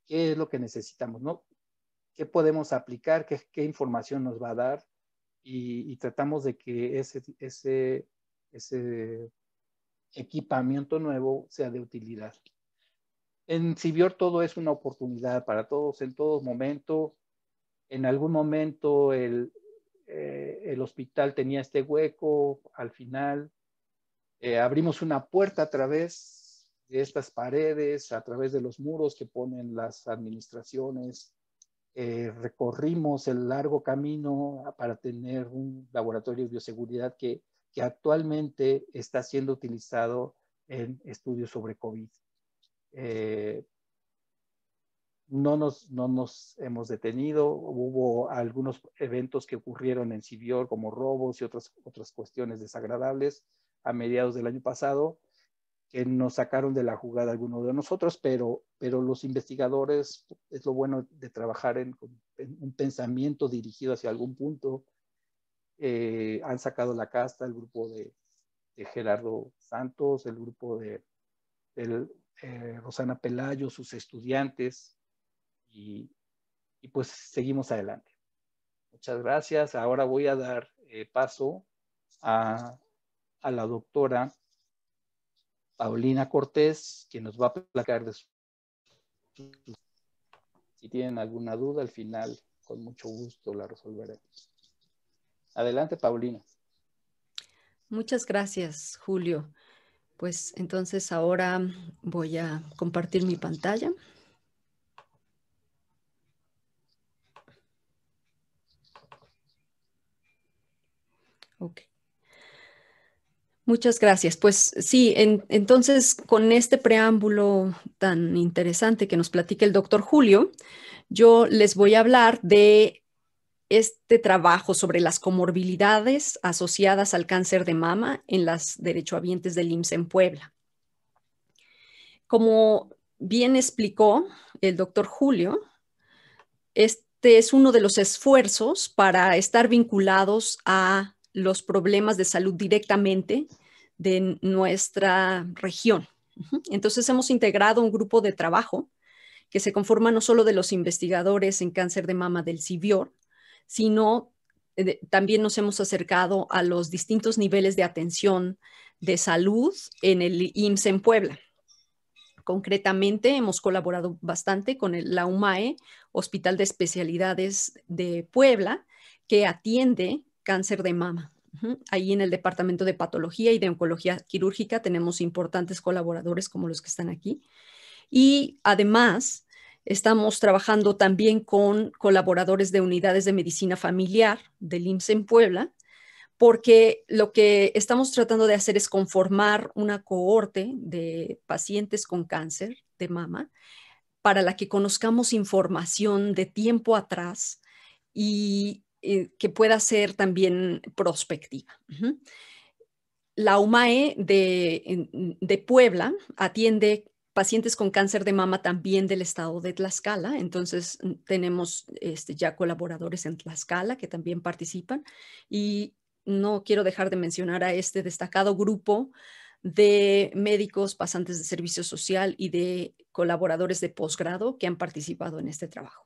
qué es lo que necesitamos, ¿no? ¿Qué podemos aplicar? ¿Qué, qué información nos va a dar? Y, tratamos de que ese, ese, ese equipamiento nuevo sea de utilidad. En Sibior todo es una oportunidad para todos, en todo momento. En algún momento el, eh, el hospital tenía este hueco al final. Eh, abrimos una puerta a través de estas paredes, a través de los muros que ponen las administraciones. Eh, recorrimos el largo camino para tener un laboratorio de bioseguridad que, actualmente está siendo utilizado en estudios sobre COVID. Eh, no nos, hemos detenido, hubo algunos eventos que ocurrieron en Sibior como robos y otras, otras cuestiones desagradables a mediados del año pasado que nos sacaron de la jugada algunos de nosotros, pero, pero los investigadores, es lo bueno de trabajar en, un pensamiento dirigido hacia algún punto, eh, han sacado la casta el grupo de, Gerardo Santos, el grupo de, eh, Rosana Pelayo, sus estudiantes, y, pues seguimos adelante. Muchas gracias. Ahora voy a dar eh, paso a, la doctora Paulina Cortés, que nos va a platicar de su... Si tienen alguna duda, al final, con mucho gusto la resolveré. Adelante, Paulina. Muchas gracias, Julio. Pues entonces ahora voy a compartir mi pantalla. Ok. Muchas gracias. Pues sí, entonces con este preámbulo tan interesante que nos platica el doctor Julio, yo les voy a hablar de este trabajo sobre las comorbilidades asociadas al cáncer de mama en las derechohabientes del IMSS en Puebla. Como bien explicó el doctor Julio, este es uno de los esfuerzos para estar vinculados a los problemas de salud directamente de nuestra región. Entonces hemos integrado un grupo de trabajo que se conforma no solo de los investigadores en cáncer de mama del Cibior, sino eh, también nos hemos acercado a los distintos niveles de atención de salud en el IMSS en Puebla. Concretamente, hemos colaborado bastante con el, la UMAE, Hospital de Especialidades de Puebla, que atiende cáncer de mama. Ahí en el departamento de patología y de oncología quirúrgica tenemos importantes colaboradores como los que están aquí. Y además estamos trabajando también con colaboradores de unidades de medicina familiar del IMSS en Puebla, porque lo que estamos tratando de hacer es conformar una cohorte de pacientes con cáncer de mama para la que conozcamos información de tiempo atrás y eh, que pueda ser también prospectiva. La UMAE de, Puebla atiende pacientes con cáncer de mama también del estado de Tlaxcala. Entonces, mm, tenemos este, ya colaboradores en Tlaxcala que también participan. Y no quiero dejar de mencionar a este destacado grupo de médicos, pasantes de servicio social y de colaboradores de posgrado que han participado en este trabajo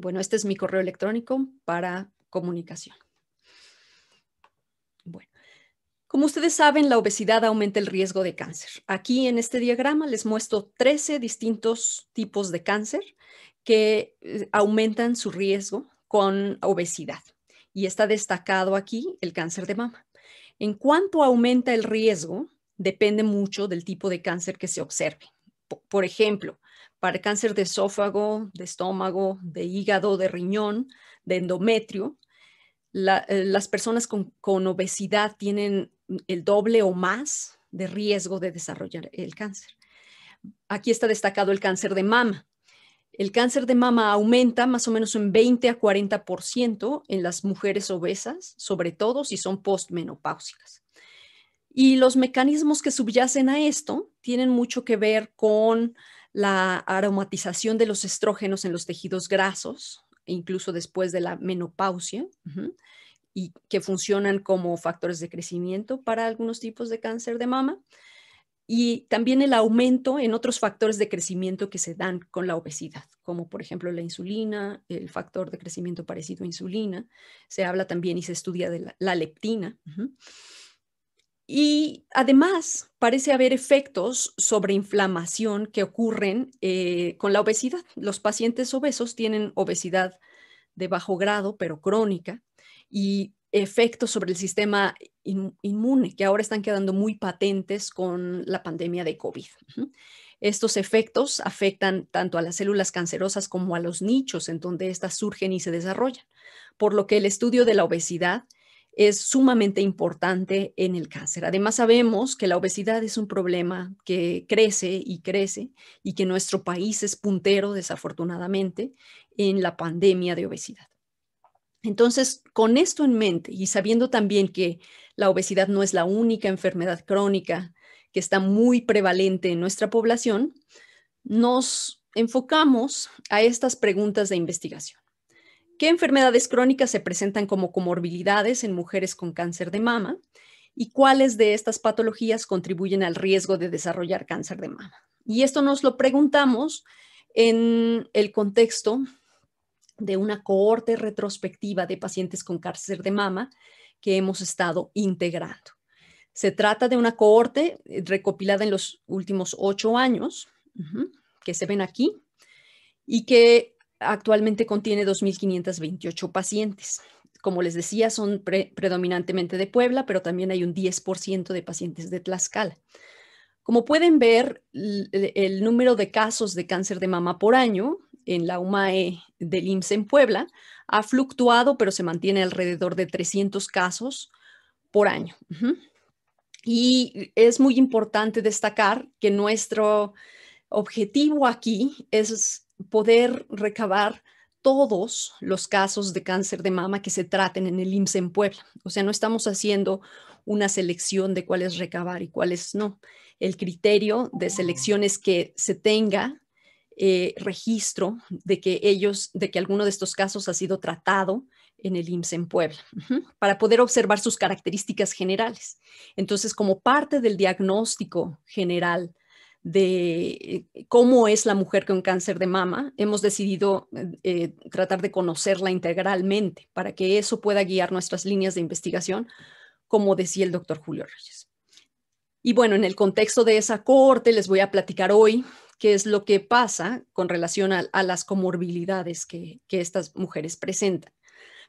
bueno, este es mi correo electrónico para comunicación. Bueno, como ustedes saben, la obesidad aumenta el riesgo de cáncer. Aquí en este diagrama les muestro 13 distintos tipos de cáncer que eh, aumentan su riesgo con obesidad. Y está destacado aquí el cáncer de mama. En cuanto aumenta el riesgo, depende mucho del tipo de cáncer que se observe. Por ejemplo, para cáncer de esófago, de estómago, de hígado, de riñón, de endometrio. Eh, las personas con, obesidad tienen el doble o más de riesgo de desarrollar el cáncer. Aquí está destacado el cáncer de mama. El cáncer de mama aumenta más o menos un 20 a 40% en las mujeres obesas, sobre todo si son postmenopáusicas. Y los mecanismos que subyacen a esto tienen mucho que ver con la aromatización de los estrógenos en los tejidos grasos, e incluso después de la menopausia, y que funcionan como factores de crecimiento para algunos tipos de cáncer de mama, y también el aumento en otros factores de crecimiento que se dan con la obesidad, como por ejemplo la insulina, el factor de crecimiento parecido a insulina, se habla también y se estudia de la, leptina. Y además parece haber efectos sobre inflamación que ocurren eh, con la obesidad. Los pacientes obesos tienen obesidad de bajo grado, pero crónica, y efectos sobre el sistema inmune, que ahora están quedando muy patentes con la pandemia de COVID. Estos efectos afectan tanto a las células cancerosas como a los nichos en donde éstas surgen y se desarrollan, por lo que el estudio de la obesidad es sumamente importante en el cáncer. Además, sabemos que la obesidad es un problema que crece y crece y que nuestro país es puntero, desafortunadamente, en la pandemia de obesidad. Entonces, con esto en mente y sabiendo también que la obesidad no es la única enfermedad crónica que está muy prevalente en nuestra población, nos enfocamos a estas preguntas de investigación qué enfermedades crónicas se presentan como comorbilidades en mujeres con cáncer de mama y cuáles de estas patologías contribuyen al riesgo de desarrollar cáncer de mama. Y esto nos lo preguntamos en el contexto de una cohorte retrospectiva de pacientes con cáncer de mama que hemos estado integrando. Se trata de una cohorte eh, recopilada en los últimos ocho años, que se ven aquí, y que Actualmente contiene 2.528 pacientes. Como les decía, son predominantemente de Puebla, pero también hay un 10% de pacientes de Tlaxcala. Como pueden ver, el, número de casos de cáncer de mama por año en la UMAE del IMSS en Puebla ha fluctuado, pero se mantiene alrededor de 300 casos por año. Y es muy importante destacar que nuestro objetivo aquí es poder recabar todos los casos de cáncer de mama que se traten en el IMSS en Puebla. O sea, no estamos haciendo una selección de cuáles recabar y cuáles no. El criterio de selección es que se tenga eh, registro de que ellos, de que alguno de estos casos ha sido tratado en el IMSS en Puebla, para poder observar sus características generales. Entonces, como parte del diagnóstico general de eh, cómo es la mujer con cáncer de mama, hemos decidido eh, tratar de conocerla integralmente para que eso pueda guiar nuestras líneas de investigación, como decía el doctor Julio Reyes. Y bueno, en el contexto de esa corte les voy a platicar hoy qué es lo que pasa con relación a, las comorbilidades que, que estas mujeres presentan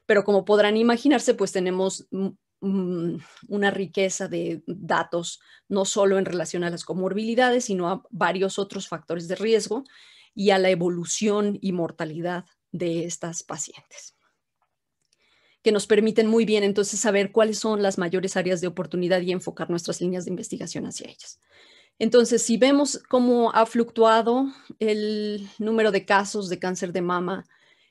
pero como podrán imaginarse, pues tenemos mm, una riqueza de datos, no solo en relación a las comorbilidades, sino a varios otros factores de riesgo y a la evolución y mortalidad de estas pacientes, que nos permiten muy bien entonces saber cuáles son las mayores áreas de oportunidad y enfocar nuestras líneas de investigación hacia ellas. Entonces, si vemos cómo ha fluctuado el número de casos de cáncer de mama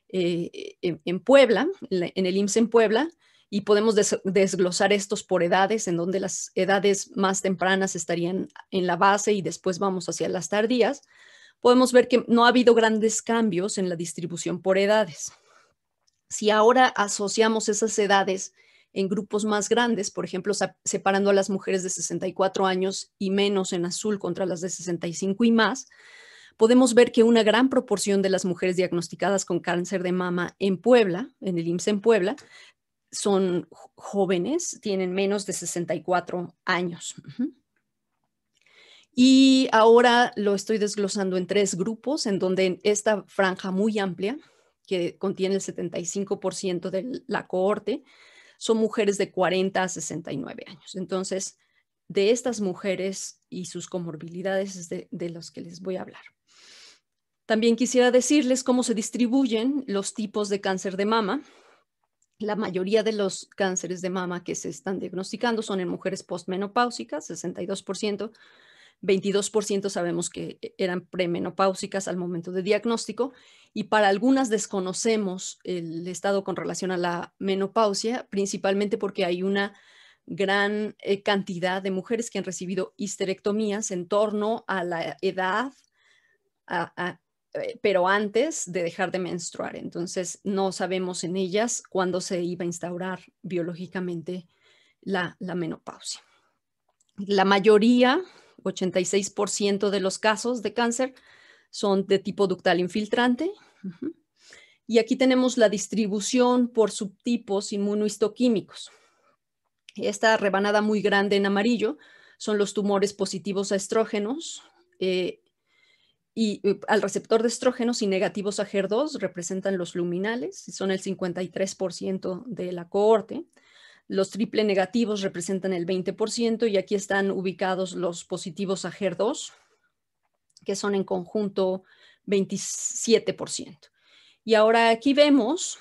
eh, en, en Puebla, en el IMSS en Puebla, y podemos desglosar estos por edades, en donde las edades más tempranas estarían en la base y después vamos hacia las tardías, podemos ver que no ha habido grandes cambios en la distribución por edades. Si ahora asociamos esas edades en grupos más grandes, por ejemplo, separando a las mujeres de 64 años y menos en azul contra las de 65 y más, podemos ver que una gran proporción de las mujeres diagnosticadas con cáncer de mama en Puebla, en el IMSS en Puebla, son jóvenes, tienen menos de 64 años. Y ahora lo estoy desglosando en tres grupos, en donde esta franja muy amplia, que contiene el 75% de la cohorte, son mujeres de 40 a 69 años. Entonces, de estas mujeres y sus comorbilidades es de, de los que les voy a hablar. También quisiera decirles cómo se distribuyen los tipos de cáncer de mama la mayoría de los cánceres de mama que se están diagnosticando son en mujeres postmenopáusicas, 62%, 22% sabemos que eh, eran premenopáusicas al momento de diagnóstico y para algunas desconocemos el estado con relación a la menopausia, principalmente porque hay una gran eh, cantidad de mujeres que han recibido histerectomías en torno a la edad a, eh, pero antes de dejar de menstruar. Entonces, no sabemos en ellas cuándo se iba a instaurar biológicamente la, menopausia. La mayoría, 86% de los casos de cáncer, son de tipo ductal infiltrante. Y aquí tenemos la distribución por subtipos inmunohistoquímicos. Esta rebanada muy grande en amarillo son los tumores positivos a estrógenos, eh, y eh, al receptor de estrógenos y negativos a HER2 representan los luminales, son el 53% de la cohorte. Los triple negativos representan el 20% y aquí están ubicados los positivos a HER2, que son en conjunto 27%. Y ahora aquí vemos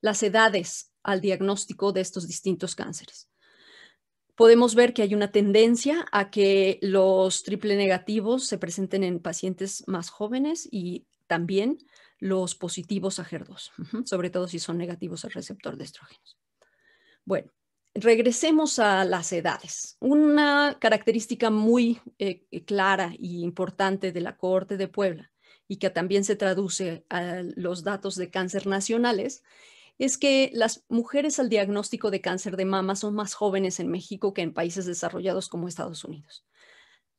las edades al diagnóstico de estos distintos cánceres podemos ver que hay una tendencia a que los triple negativos se presenten en pacientes más jóvenes y también los positivos a HER2, sobre todo si son negativos al receptor de estrógenos. Bueno, regresemos a las edades. Una característica muy eh, clara y importante de la cohorte de Puebla y que también se traduce a los datos de cáncer nacionales es que las mujeres al diagnóstico de cáncer de mama son más jóvenes en México que en países desarrollados como Estados Unidos.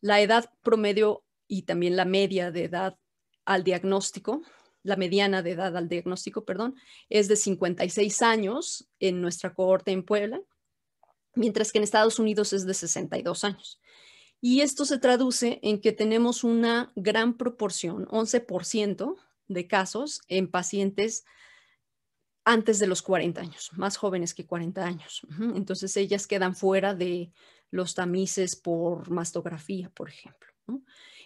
La edad promedio y también la media de edad al diagnóstico, la mediana de edad al diagnóstico, perdón, es de 56 años en nuestra cohorte en Puebla, mientras que en Estados Unidos es de 62 años. Y esto se traduce en que tenemos una gran proporción, 11% de casos en pacientes antes de los 40 años, más jóvenes que 40 años. Entonces ellas quedan fuera de los tamices por mastografía, por ejemplo.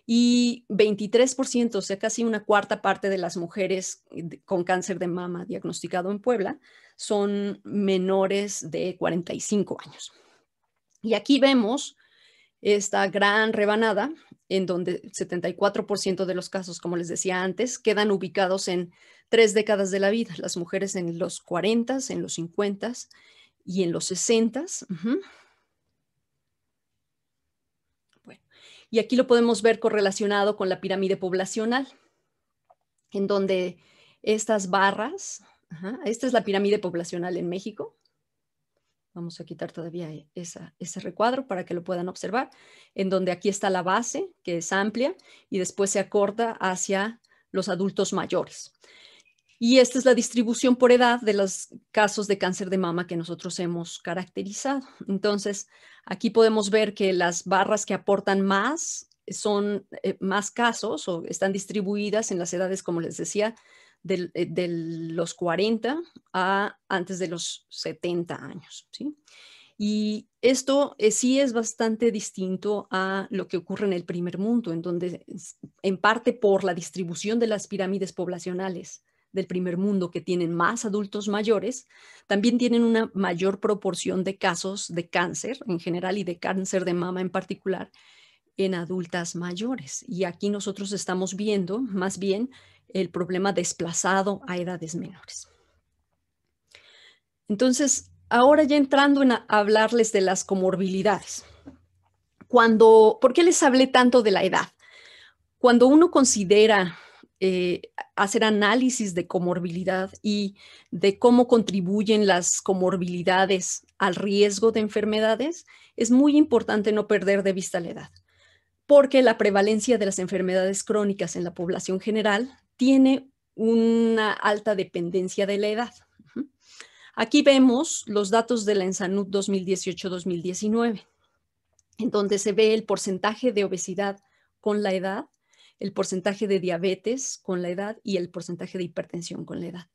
Y 23%, o sea, casi una cuarta parte de las mujeres eh, con cáncer de mama diagnosticado en Puebla son menores de 45 años. Y aquí vemos esta gran rebanada en donde 74% de los casos, como les decía antes, quedan ubicados en tres décadas de la vida, las mujeres en los 40, en los 50 y en los 60. y aquí lo podemos ver correlacionado con la pirámide poblacional, en donde estas barras, esta es la pirámide poblacional en México, vamos a quitar todavía ese recuadro para que lo puedan observar, en donde aquí está la base, que es amplia, y después se acorta hacia los adultos mayores. Y esta es la distribución por edad de los casos de cáncer de mama que nosotros hemos caracterizado. Entonces, aquí podemos ver que las barras que aportan más son eh, más casos o están distribuidas en las edades, como les decía, eh, de, los 40 a antes de los 70 años. Y esto eh, sí es bastante distinto a lo que ocurre en el primer mundo, en donde en parte por la distribución de las pirámides poblacionales del primer mundo que tienen más adultos mayores, también tienen una mayor proporción de casos de cáncer en general y de cáncer de mama en particular en adultas mayores. Y aquí nosotros estamos viendo más bien el problema desplazado a edades menores. Entonces, ahora ya entrando en hablarles de las comorbilidades. Cuando, ¿Por qué les hablé tanto de la edad? Cuando uno considera eh, hacer análisis de comorbilidad y de cómo contribuyen las comorbilidades al riesgo de enfermedades, es muy importante no perder de vista la edad, porque la prevalencia de las enfermedades crónicas en la población general tiene una alta dependencia de la edad. Aquí vemos los datos de la ENSANUD 2018-2019, en donde se ve el porcentaje de obesidad con la edad el porcentaje de diabetes con la edad y el porcentaje de hipertensión con la edad.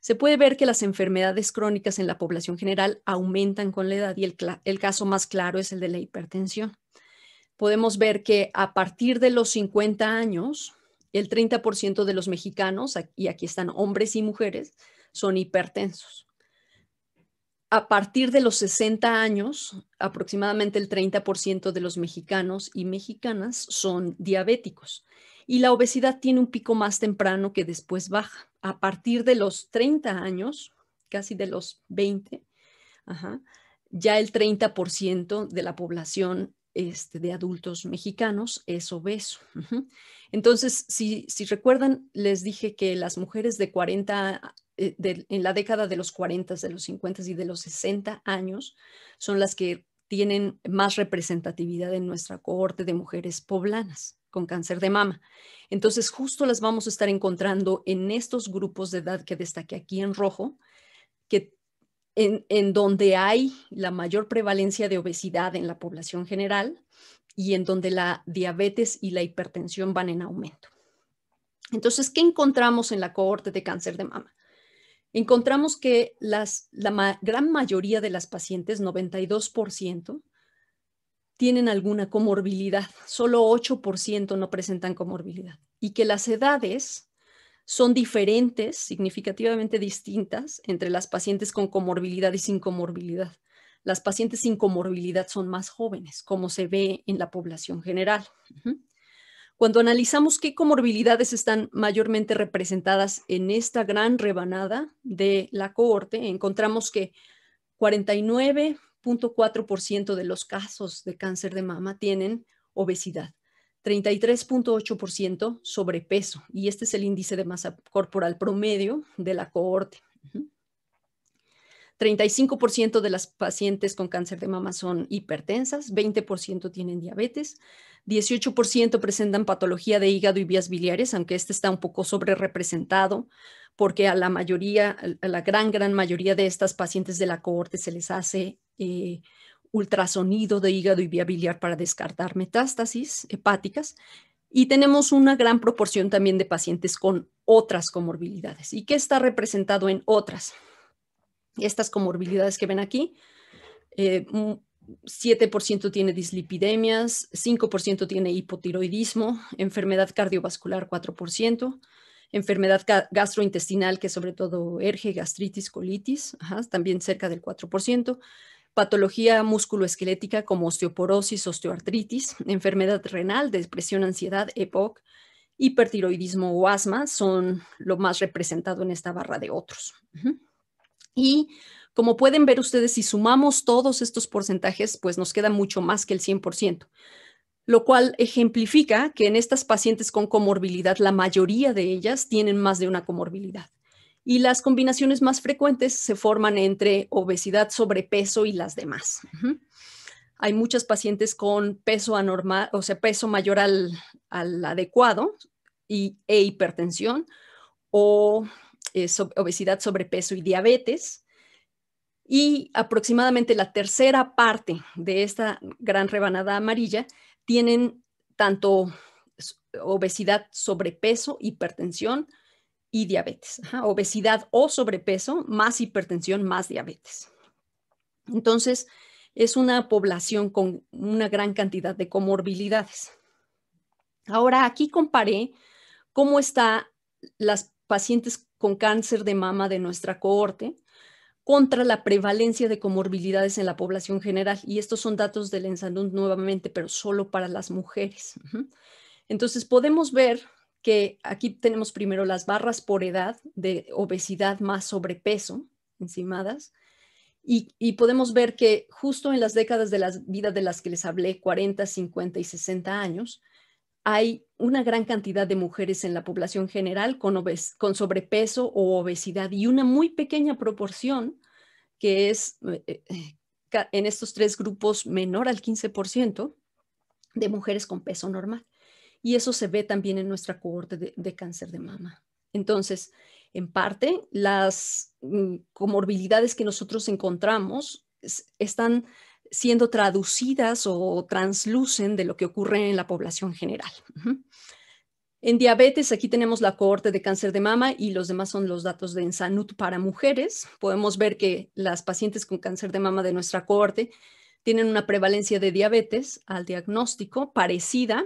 Se puede ver que las enfermedades crónicas en la población general aumentan con la edad y el, caso más claro es el de la hipertensión. Podemos ver que a partir de los 50 años, el 30% de los mexicanos, y aquí están hombres y mujeres, son hipertensos a partir de los 60 años, aproximadamente el 30% de los mexicanos y mexicanas son diabéticos y la obesidad tiene un pico más temprano que después baja. A partir de los 30 años, casi de los 20, ya el 30% de la población este, de adultos mexicanos es obeso. Entonces, si, si, recuerdan, les dije que las mujeres de 40, eh, en la década de los 40, de los 50 y de los 60 años son las que tienen más representatividad en nuestra cohorte de mujeres poblanas con cáncer de mama. Entonces, justo las vamos a estar encontrando en estos grupos de edad que destaque aquí en rojo, que en, en donde hay la mayor prevalencia de obesidad en la población general y en donde la diabetes y la hipertensión van en aumento. Entonces, ¿qué encontramos en la cohorte de cáncer de mama? encontramos que las, la gran mayoría de las pacientes, 92%, tienen alguna comorbilidad, solo 8% no presentan comorbilidad, y que las edades son diferentes, significativamente distintas, entre las pacientes con comorbilidad y sin comorbilidad. Las pacientes sin comorbilidad son más jóvenes, como se ve en la población general. Cuando analizamos qué comorbilidades están mayormente representadas en esta gran rebanada de la cohorte, encontramos que 49.4% de los casos de cáncer de mama tienen obesidad, 33.8% sobrepeso, y este es el índice de masa corporal promedio de la cohorte. 35% de las pacientes con cáncer de mama son hipertensas, 20% tienen diabetes, 18% presentan patología de hígado y vías biliares, aunque este está un poco sobre representado porque a la mayoría, a la gran, gran mayoría de estas pacientes de la cohorte se les hace eh, ultrasonido de hígado y vía biliar para descartar metástasis hepáticas. Y tenemos una gran proporción también de pacientes con otras comorbilidades. ¿Y qué está representado en otras? estas comorbilidades que ven aquí. 7% eh, tiene dislipidemias, 5% tiene hipotiroidismo, enfermedad cardiovascular 4%, enfermedad gastrointestinal, que sobre todo erge, gastritis, colitis, también cerca del 4%, patología musculoesquelética como osteoporosis, osteoartritis, enfermedad renal, depresión, ansiedad, EPOC, hipertiroidismo o asma son lo más representado en esta barra de otros. Y como pueden ver ustedes, si sumamos todos estos porcentajes, pues nos queda mucho más que el 100%, lo cual ejemplifica que en estas pacientes con comorbilidad, la mayoría de ellas tienen más de una comorbilidad. Y las combinaciones más frecuentes se forman entre obesidad, sobrepeso y las demás. Hay muchas pacientes con peso anormal, o sea, peso mayor al, adecuado y, e hipertensión o eh, obesidad, sobrepeso y diabetes. Y aproximadamente la tercera parte de esta gran rebanada amarilla tienen tanto obesidad, sobrepeso, hipertensión y diabetes. obesidad o sobrepeso, más hipertensión, más diabetes. Entonces, es una población con una gran cantidad de comorbilidades. Ahora, aquí comparé cómo están las pacientes con cáncer de mama de nuestra cohorte contra la prevalencia de comorbilidades en la población general. Y estos son datos del Ensalud nuevamente, pero solo para las mujeres. Entonces podemos ver que aquí tenemos primero las barras por edad de obesidad más sobrepeso, encimadas, y, y, podemos ver que justo en las décadas de la vida de las que les hablé, 40, 50 y 60 años, hay una gran cantidad de mujeres en la población general con, sobrepeso o obesidad y una muy pequeña proporción que es eh, eh, eh, en estos tres grupos menor al 15% de mujeres con peso normal. Y eso se ve también en nuestra cohorte de cáncer de mama. Entonces, en parte, las mm, comorbilidades que nosotros encontramos están siendo traducidas o translucen de lo que ocurre en la población general. En diabetes, aquí tenemos la cohorte de cáncer de mama y los demás son los datos de Ensanut para mujeres. Podemos ver que las pacientes con cáncer de mama de nuestra cohorte tienen una prevalencia de diabetes al diagnóstico parecida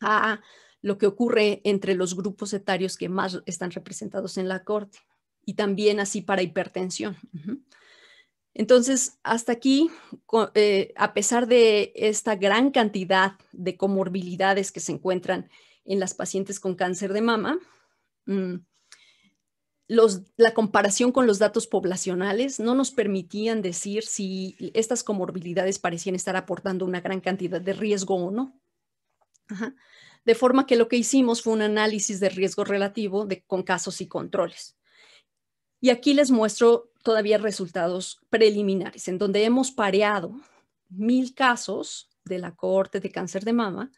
a lo que ocurre entre los grupos etarios que más están representados en la cohorte y también así para hipertensión. Entonces, hasta aquí, eh, a pesar de esta gran cantidad de comorbilidades que se encuentran en las pacientes con cáncer de mama, mm, la comparación con los datos poblacionales no nos permitían decir si estas comorbilidades parecían estar aportando una gran cantidad de riesgo o no. De forma que lo que hicimos fue un análisis de riesgo relativo con casos y controles. Y aquí les muestro todavía resultados preliminares, en donde hemos pareado mil casos de la cohorte de cáncer de mama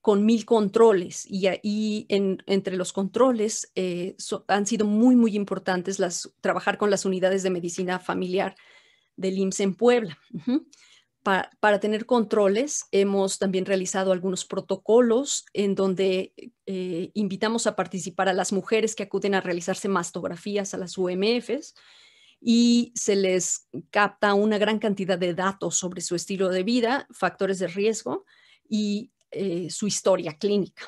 con mil controles y, ahí entre los controles eh, han sido muy, muy importantes las, trabajar con las unidades de medicina familiar del IMSS en Puebla. para, para, tener controles hemos también realizado algunos protocolos en donde eh, invitamos a participar a las mujeres que acuden a realizarse mastografías a las UMFs y se les capta una gran cantidad de datos sobre su estilo de vida, factores de riesgo y eh, su historia clínica.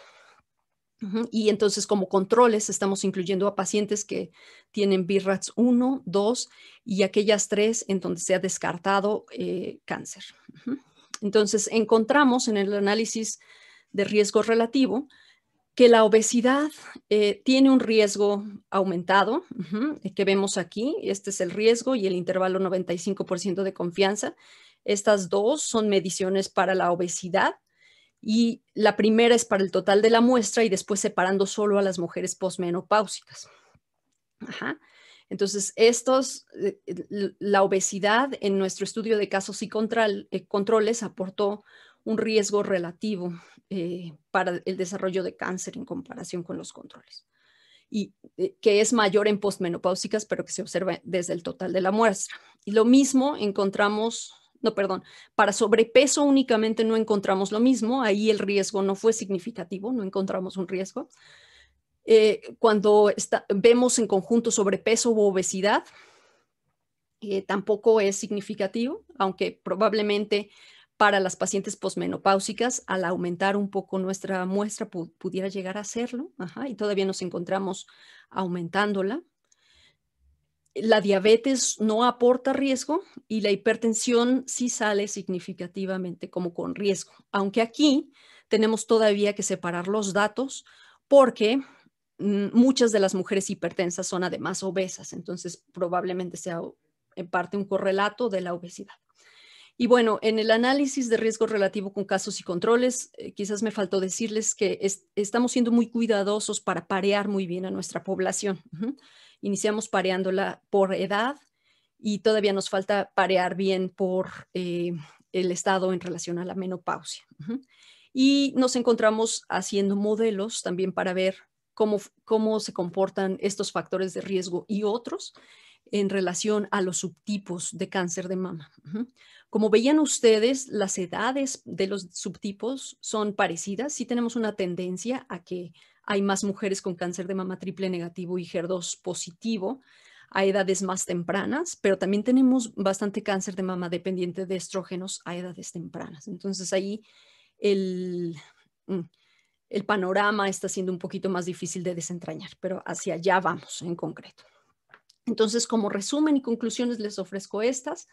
Y entonces como controles estamos incluyendo a pacientes que tienen BRATS 1, 2 y aquellas 3 en donde se ha descartado eh, cáncer. Entonces encontramos en el análisis de riesgo relativo que la obesidad eh, tiene un riesgo aumentado, eh, que vemos aquí. Este es el riesgo y el intervalo 95% de confianza. Estas dos son mediciones para la obesidad y la primera es para el total de la muestra y después separando solo a las mujeres posmenopáusicas. Entonces, estos, eh, la obesidad en nuestro estudio de casos y controles aportó un riesgo relativo eh, para el desarrollo de cáncer en comparación con los controles y eh, que es mayor en postmenopáusicas, pero que se observa desde el total de la muestra. Y lo mismo encontramos, no, perdón, para sobrepeso únicamente no encontramos lo mismo, ahí el riesgo no fue significativo, no encontramos un riesgo. Eh, cuando vemos en conjunto sobrepeso u obesidad, tampoco es significativo, aunque probablemente para las pacientes posmenopáusicas, al aumentar un poco nuestra muestra, pudiera llegar a hacerlo, y todavía nos encontramos aumentándola. La diabetes no aporta riesgo y la hipertensión sí sale significativamente como con riesgo, aunque aquí tenemos todavía que separar los datos porque mm, muchas de las mujeres hipertensas son además obesas, entonces probablemente sea en parte un correlato de la obesidad. Y bueno, en el análisis de riesgo relativo con casos y controles, eh, quizás me faltó decirles que estamos siendo muy cuidadosos para parear muy bien a nuestra población. Iniciamos pareándola por edad y todavía nos falta parear bien por eh, el estado en relación a la menopausia. Y nos encontramos haciendo modelos también para ver cómo, cómo se comportan estos factores de riesgo y otros en relación a los subtipos de cáncer de mama. Como veían ustedes, las edades de los subtipos son parecidas. Sí tenemos una tendencia a que hay más mujeres con cáncer de mama triple negativo y HER2 positivo a edades más tempranas, pero también tenemos bastante cáncer de mama dependiente de estrógenos a edades tempranas. Entonces ahí el mm, panorama está siendo un poquito más difícil de desentrañar, pero hacia allá vamos en concreto. Entonces, como resumen y conclusiones, les ofrezco estas.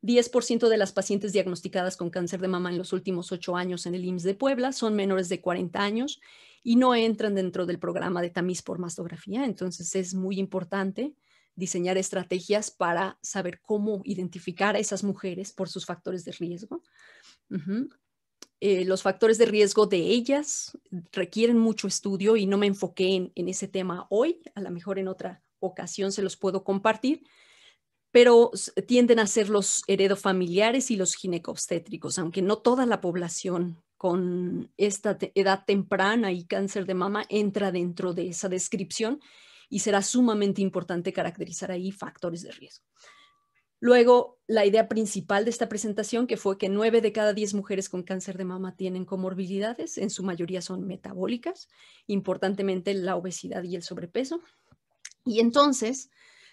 10% de las pacientes diagnosticadas con cáncer de mama en los últimos ocho años en el IMSS de Puebla son menores de 40 años y no entran dentro del programa de tamiz por mastografía. Entonces, es muy importante diseñar estrategias para saber cómo identificar a esas mujeres por sus factores de riesgo. Eh, los factores de riesgo de ellas requieren mucho estudio y no me enfoqué en, en ese tema hoy, a lo mejor en otra ocasión se los puedo compartir, pero tienden a ser los heredofamiliares y los ginecobstétricos, aunque no toda la población con esta edad temprana y cáncer de mama entra dentro de esa descripción y será sumamente importante caracterizar ahí factores de riesgo. Luego, la idea principal de esta presentación, que fue que nueve de cada 10 mujeres con cáncer de mama tienen comorbilidades, en su mayoría son metabólicas, importantemente la obesidad y el sobrepeso, y entonces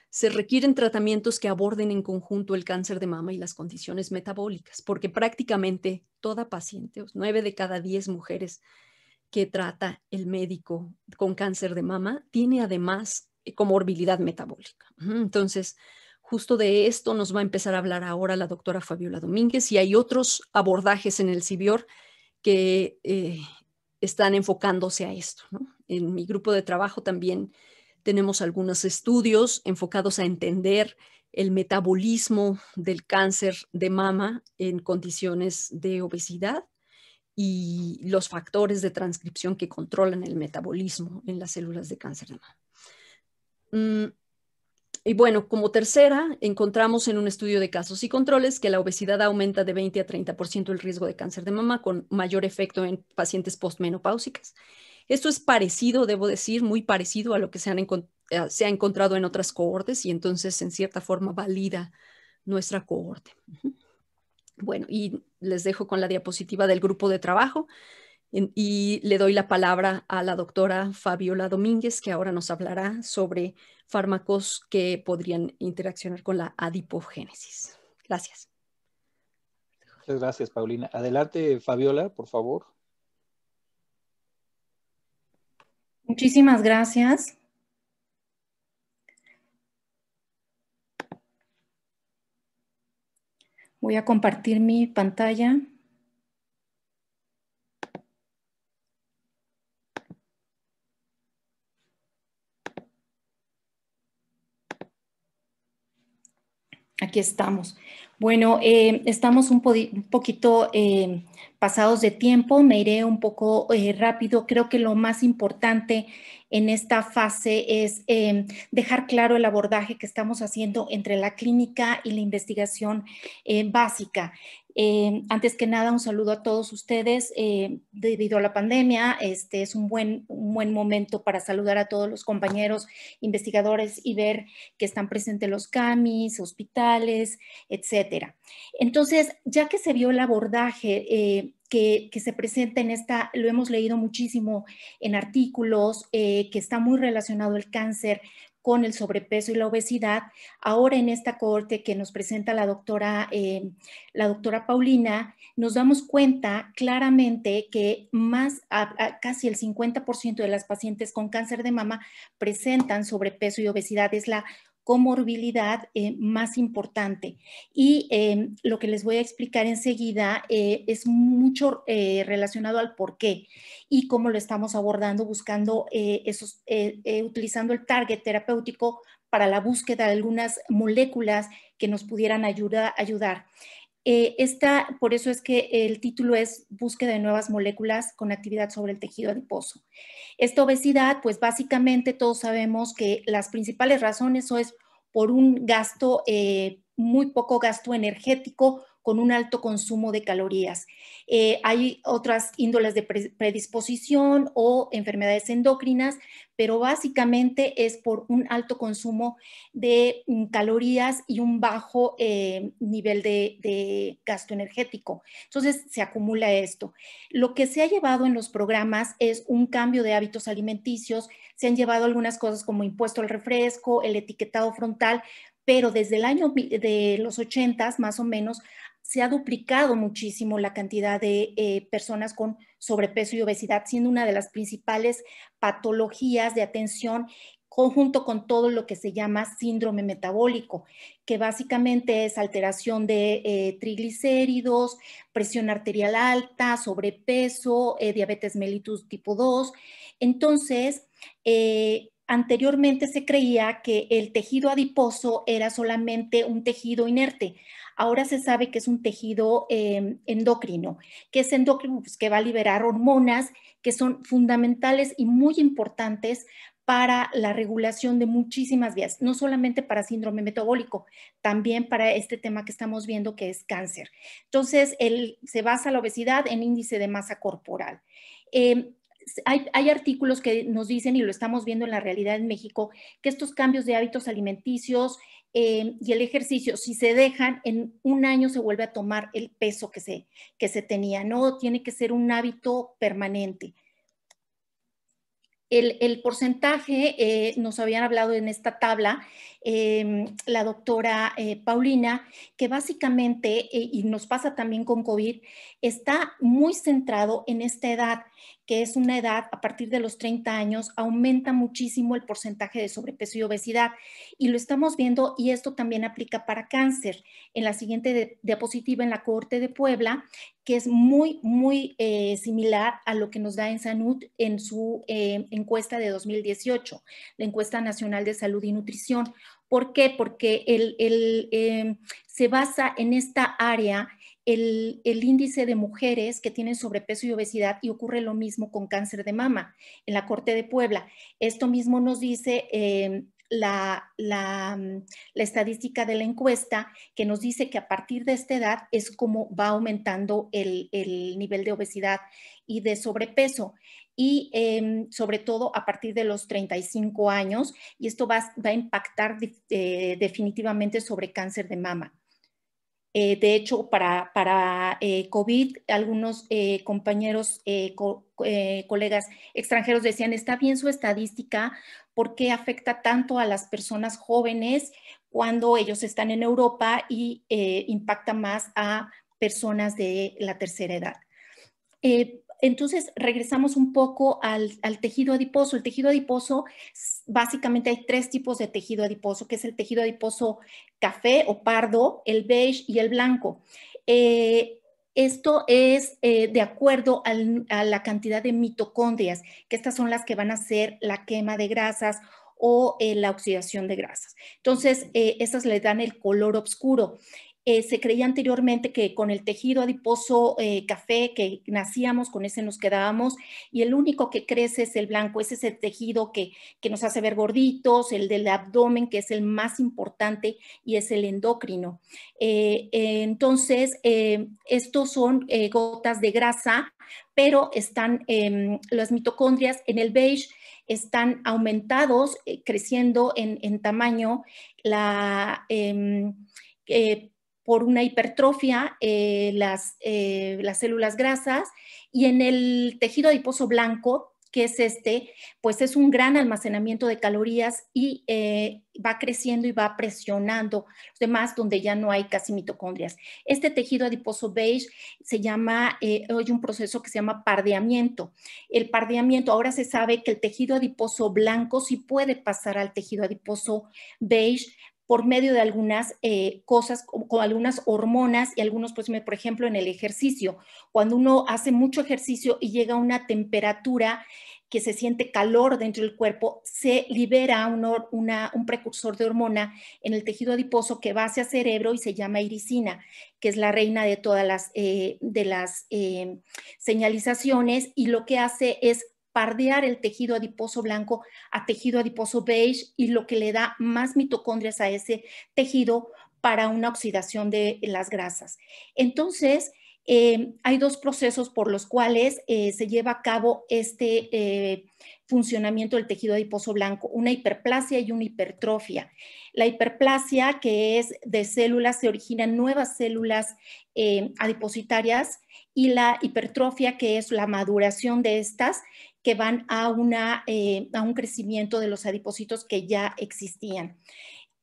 se requieren tratamientos que aborden en conjunto el cáncer de mama y las condiciones metabólicas, porque prácticamente toda paciente, nueve de cada diez mujeres que trata el médico con cáncer de mama, tiene además eh, comorbilidad metabólica. Entonces, justo de esto nos va a empezar a hablar ahora la doctora Fabiola Domínguez y hay otros abordajes en el CIBIOR que eh, están enfocándose a esto. ¿no? En mi grupo de trabajo también tenemos algunos estudios enfocados a entender el metabolismo del cáncer de mama en condiciones de obesidad y los factores de transcripción que controlan el metabolismo en las células de cáncer de mama. Mm, y bueno, como tercera, encontramos en un estudio de casos y controles que la obesidad aumenta de 20 a 30% el riesgo de cáncer de mama con mayor efecto en pacientes postmenopáusicas esto es parecido, debo decir, muy parecido a lo que se, eh, se ha encontrado en otras cohortes y entonces en cierta forma valida nuestra cohorte. Bueno, y les dejo con la diapositiva del grupo de trabajo y le doy la palabra a la doctora Fabiola Domínguez, que ahora nos hablará sobre fármacos que podrían interaccionar con la adipogénesis. Gracias. Muchas gracias, Paulina. Adelante, Fabiola, por favor. Muchísimas gracias. Voy a compartir mi pantalla. Aquí estamos. Bueno, eh, estamos un, poquito eh, pasados de tiempo, me iré un poco eh, rápido. Creo que lo más importante en esta fase es em, dejar claro el abordaje que estamos haciendo entre la clínica y la investigación básica. Eh, antes que nada, un saludo a todos ustedes. Eh, debido a la pandemia, este es un buen, un buen momento para saludar a todos los compañeros investigadores y ver que están presentes los CAMIS, hospitales, etcétera. Entonces, ya que se vio el abordaje, eh, que, se presenta en esta, lo hemos leído muchísimo en artículos, que está muy relacionado el cáncer con el sobrepeso y la obesidad. Ahora en esta cohorte que nos presenta la doctora, eh, la doctora Paulina, nos damos cuenta claramente que más, casi el 50% de las pacientes con cáncer de mama presentan sobrepeso y obesidad. Es la comorbilidad eh, más importante. Y eh, lo que les voy a explicar enseguida eh, es mucho relacionado al por qué y cómo lo estamos abordando buscando esos, utilizando el target terapéutico para la búsqueda de algunas moléculas que nos pudieran ayuda, ayudar. Eh, esta, por eso es que el título es Búsqueda de nuevas moléculas con actividad sobre el tejido adiposo. Esta obesidad, pues básicamente todos sabemos que las principales razones es por un gasto, eh, muy poco gasto energético con un alto consumo de calorías. Eh, hay otras índoles de predisposición o enfermedades endocrinas, pero básicamente es por un alto consumo de mm, calorías y un bajo eh, nivel de, gasto energético. Entonces se acumula esto. Lo que se ha llevado en los programas es un cambio de hábitos alimenticios. Se han llevado algunas cosas como impuesto al refresco, el etiquetado frontal, pero desde el año de los 80 más o menos se ha duplicado muchísimo la cantidad de eh, personas con sobrepeso y obesidad, siendo una de las principales patologías de atención conjunto con todo lo que se llama síndrome metabólico, que básicamente es alteración de eh, triglicéridos, presión arterial alta, sobrepeso, eh, diabetes mellitus tipo 2. Entonces, anteriormente se creía que el tejido adiposo era solamente un tejido inerte. Ahora se sabe que es un tejido em, endocrino. que es endocrino? Pues, que va a liberar hormonas que son fundamentales y muy importantes para la regulación de muchísimas vías, no solamente para síndrome metabólico, también para este tema que estamos viendo que es cáncer. Entonces, se basa la obesidad en índice de masa corporal. Em, hay, hay, artículos que nos dicen, y lo estamos viendo en la realidad en México, que estos cambios de hábitos alimenticios eh, y el ejercicio, si se dejan, en un año se vuelve a tomar el peso que se, que se tenía, ¿no? Tiene que ser un hábito permanente. El, porcentaje, eh, nos habían hablado en esta tabla eh, la doctora Paulina, que básicamente, y nos pasa también con COVID, está muy centrado en esta edad que es una edad a partir de los 30 años, aumenta muchísimo el porcentaje de sobrepeso y obesidad. Y lo estamos viendo y esto también aplica para cáncer. En la siguiente diapositiva, en la Corte de Puebla, que es muy, muy eh, similar a lo que nos da en Sanud en su eh, encuesta de 2018, la encuesta nacional de salud y nutrición. ¿Por qué? Porque em, se basa en esta área el, índice de mujeres que tienen sobrepeso y obesidad y ocurre lo mismo con cáncer de mama en la Corte de Puebla. Esto mismo nos dice eh, mm, la, estadística de la encuesta que nos dice que a partir de esta edad es como va aumentando el, nivel de obesidad y de sobrepeso y em, sobre todo a partir de los 35 años y esto va, a impactar eh, definitivamente sobre cáncer de mama. Eh, de hecho, para, eh, COVID, algunos eh, compañeros, colegas extranjeros decían, está bien su estadística, porque afecta tanto a las personas jóvenes cuando ellos están en Europa y impacta más a personas de la tercera edad? entonces regresamos un poco al, tejido adiposo. El tejido adiposo, básicamente hay tres tipos de tejido adiposo, que es el tejido adiposo café o pardo, el beige y el blanco. Eh, esto es eh, de acuerdo a la cantidad de mitocondrias, que estas son las que van a hacer la quema de grasas o eh, la oxidación de grasas. Entonces, estas esas le dan el color oscuro. Eh, se creía anteriormente que con el tejido adiposo eh, café que nacíamos, con ese nos quedábamos, y el único que crece es el blanco, ese es el tejido que, nos hace ver gorditos, el del abdomen, que es el más importante, y es el endocrino. Eh, entonces, estos son gotas de grasa, pero están em, las mitocondrias en el beige están aumentados, creciendo en, tamaño, la, em, por una hipertrofia eh, las, eh, las células grasas y en el tejido adiposo blanco, que es este, pues es un gran almacenamiento de calorías y eh, va creciendo y va presionando los demás donde ya no hay casi mitocondrias. Este tejido adiposo beige se llama, hoy un proceso que se llama pardeamiento. El pardeamiento, ahora se sabe que el tejido adiposo blanco sí puede pasar al tejido adiposo beige por medio de algunas eh, cosas, con algunas hormonas y algunos, pues, por ejemplo, en el ejercicio. Cuando uno hace mucho ejercicio y llega a una temperatura que se siente calor dentro del cuerpo, se libera un, precursor de hormona en el tejido adiposo que va hacia cerebro y se llama irisina, que es la reina de todas las, eh, eh, señalizaciones y lo que hace es pardear el tejido adiposo blanco a tejido adiposo beige y lo que le da más mitocondrias a ese tejido para una oxidación de las grasas. Entonces, eh, hay dos procesos por los cuales eh, se lleva a cabo este eh, funcionamiento del tejido adiposo blanco, una hiperplasia y una hipertrofia. La hiperplasia, que es de células, se originan nuevas células adipositarias y la hipertrofia, que es la maduración de estas que van a, una, eh, un crecimiento de los adipocitos que ya existían.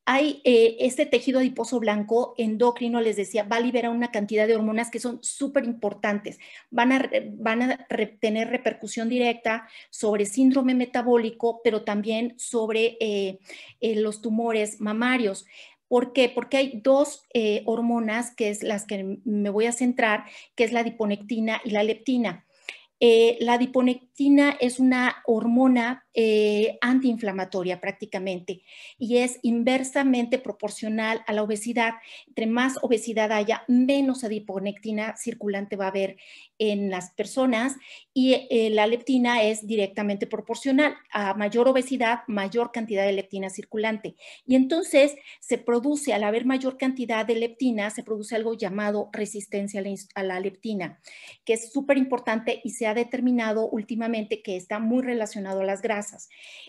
Hay eh, este tejido adiposo blanco endocrino, les decía, va a liberar una cantidad de hormonas que son súper importantes. Van a, van a tener repercusión directa sobre síndrome metabólico, pero también sobre eh, los tumores mamarios. ¿Por qué? Porque hay dos hormonas que es las que me voy a centrar, que es la diponectina y la leptina. la diponectina es una hormona eh, antiinflamatoria prácticamente y es inversamente proporcional a la obesidad. Entre más obesidad haya, menos adiponectina circulante va a haber en las personas y eh, la leptina es directamente proporcional. A mayor obesidad, mayor cantidad de leptina circulante. Y entonces se produce, al haber mayor cantidad de leptina, se produce algo llamado resistencia a la, a la leptina, que es súper importante y se ha determinado últimamente que está muy relacionado a las grasas.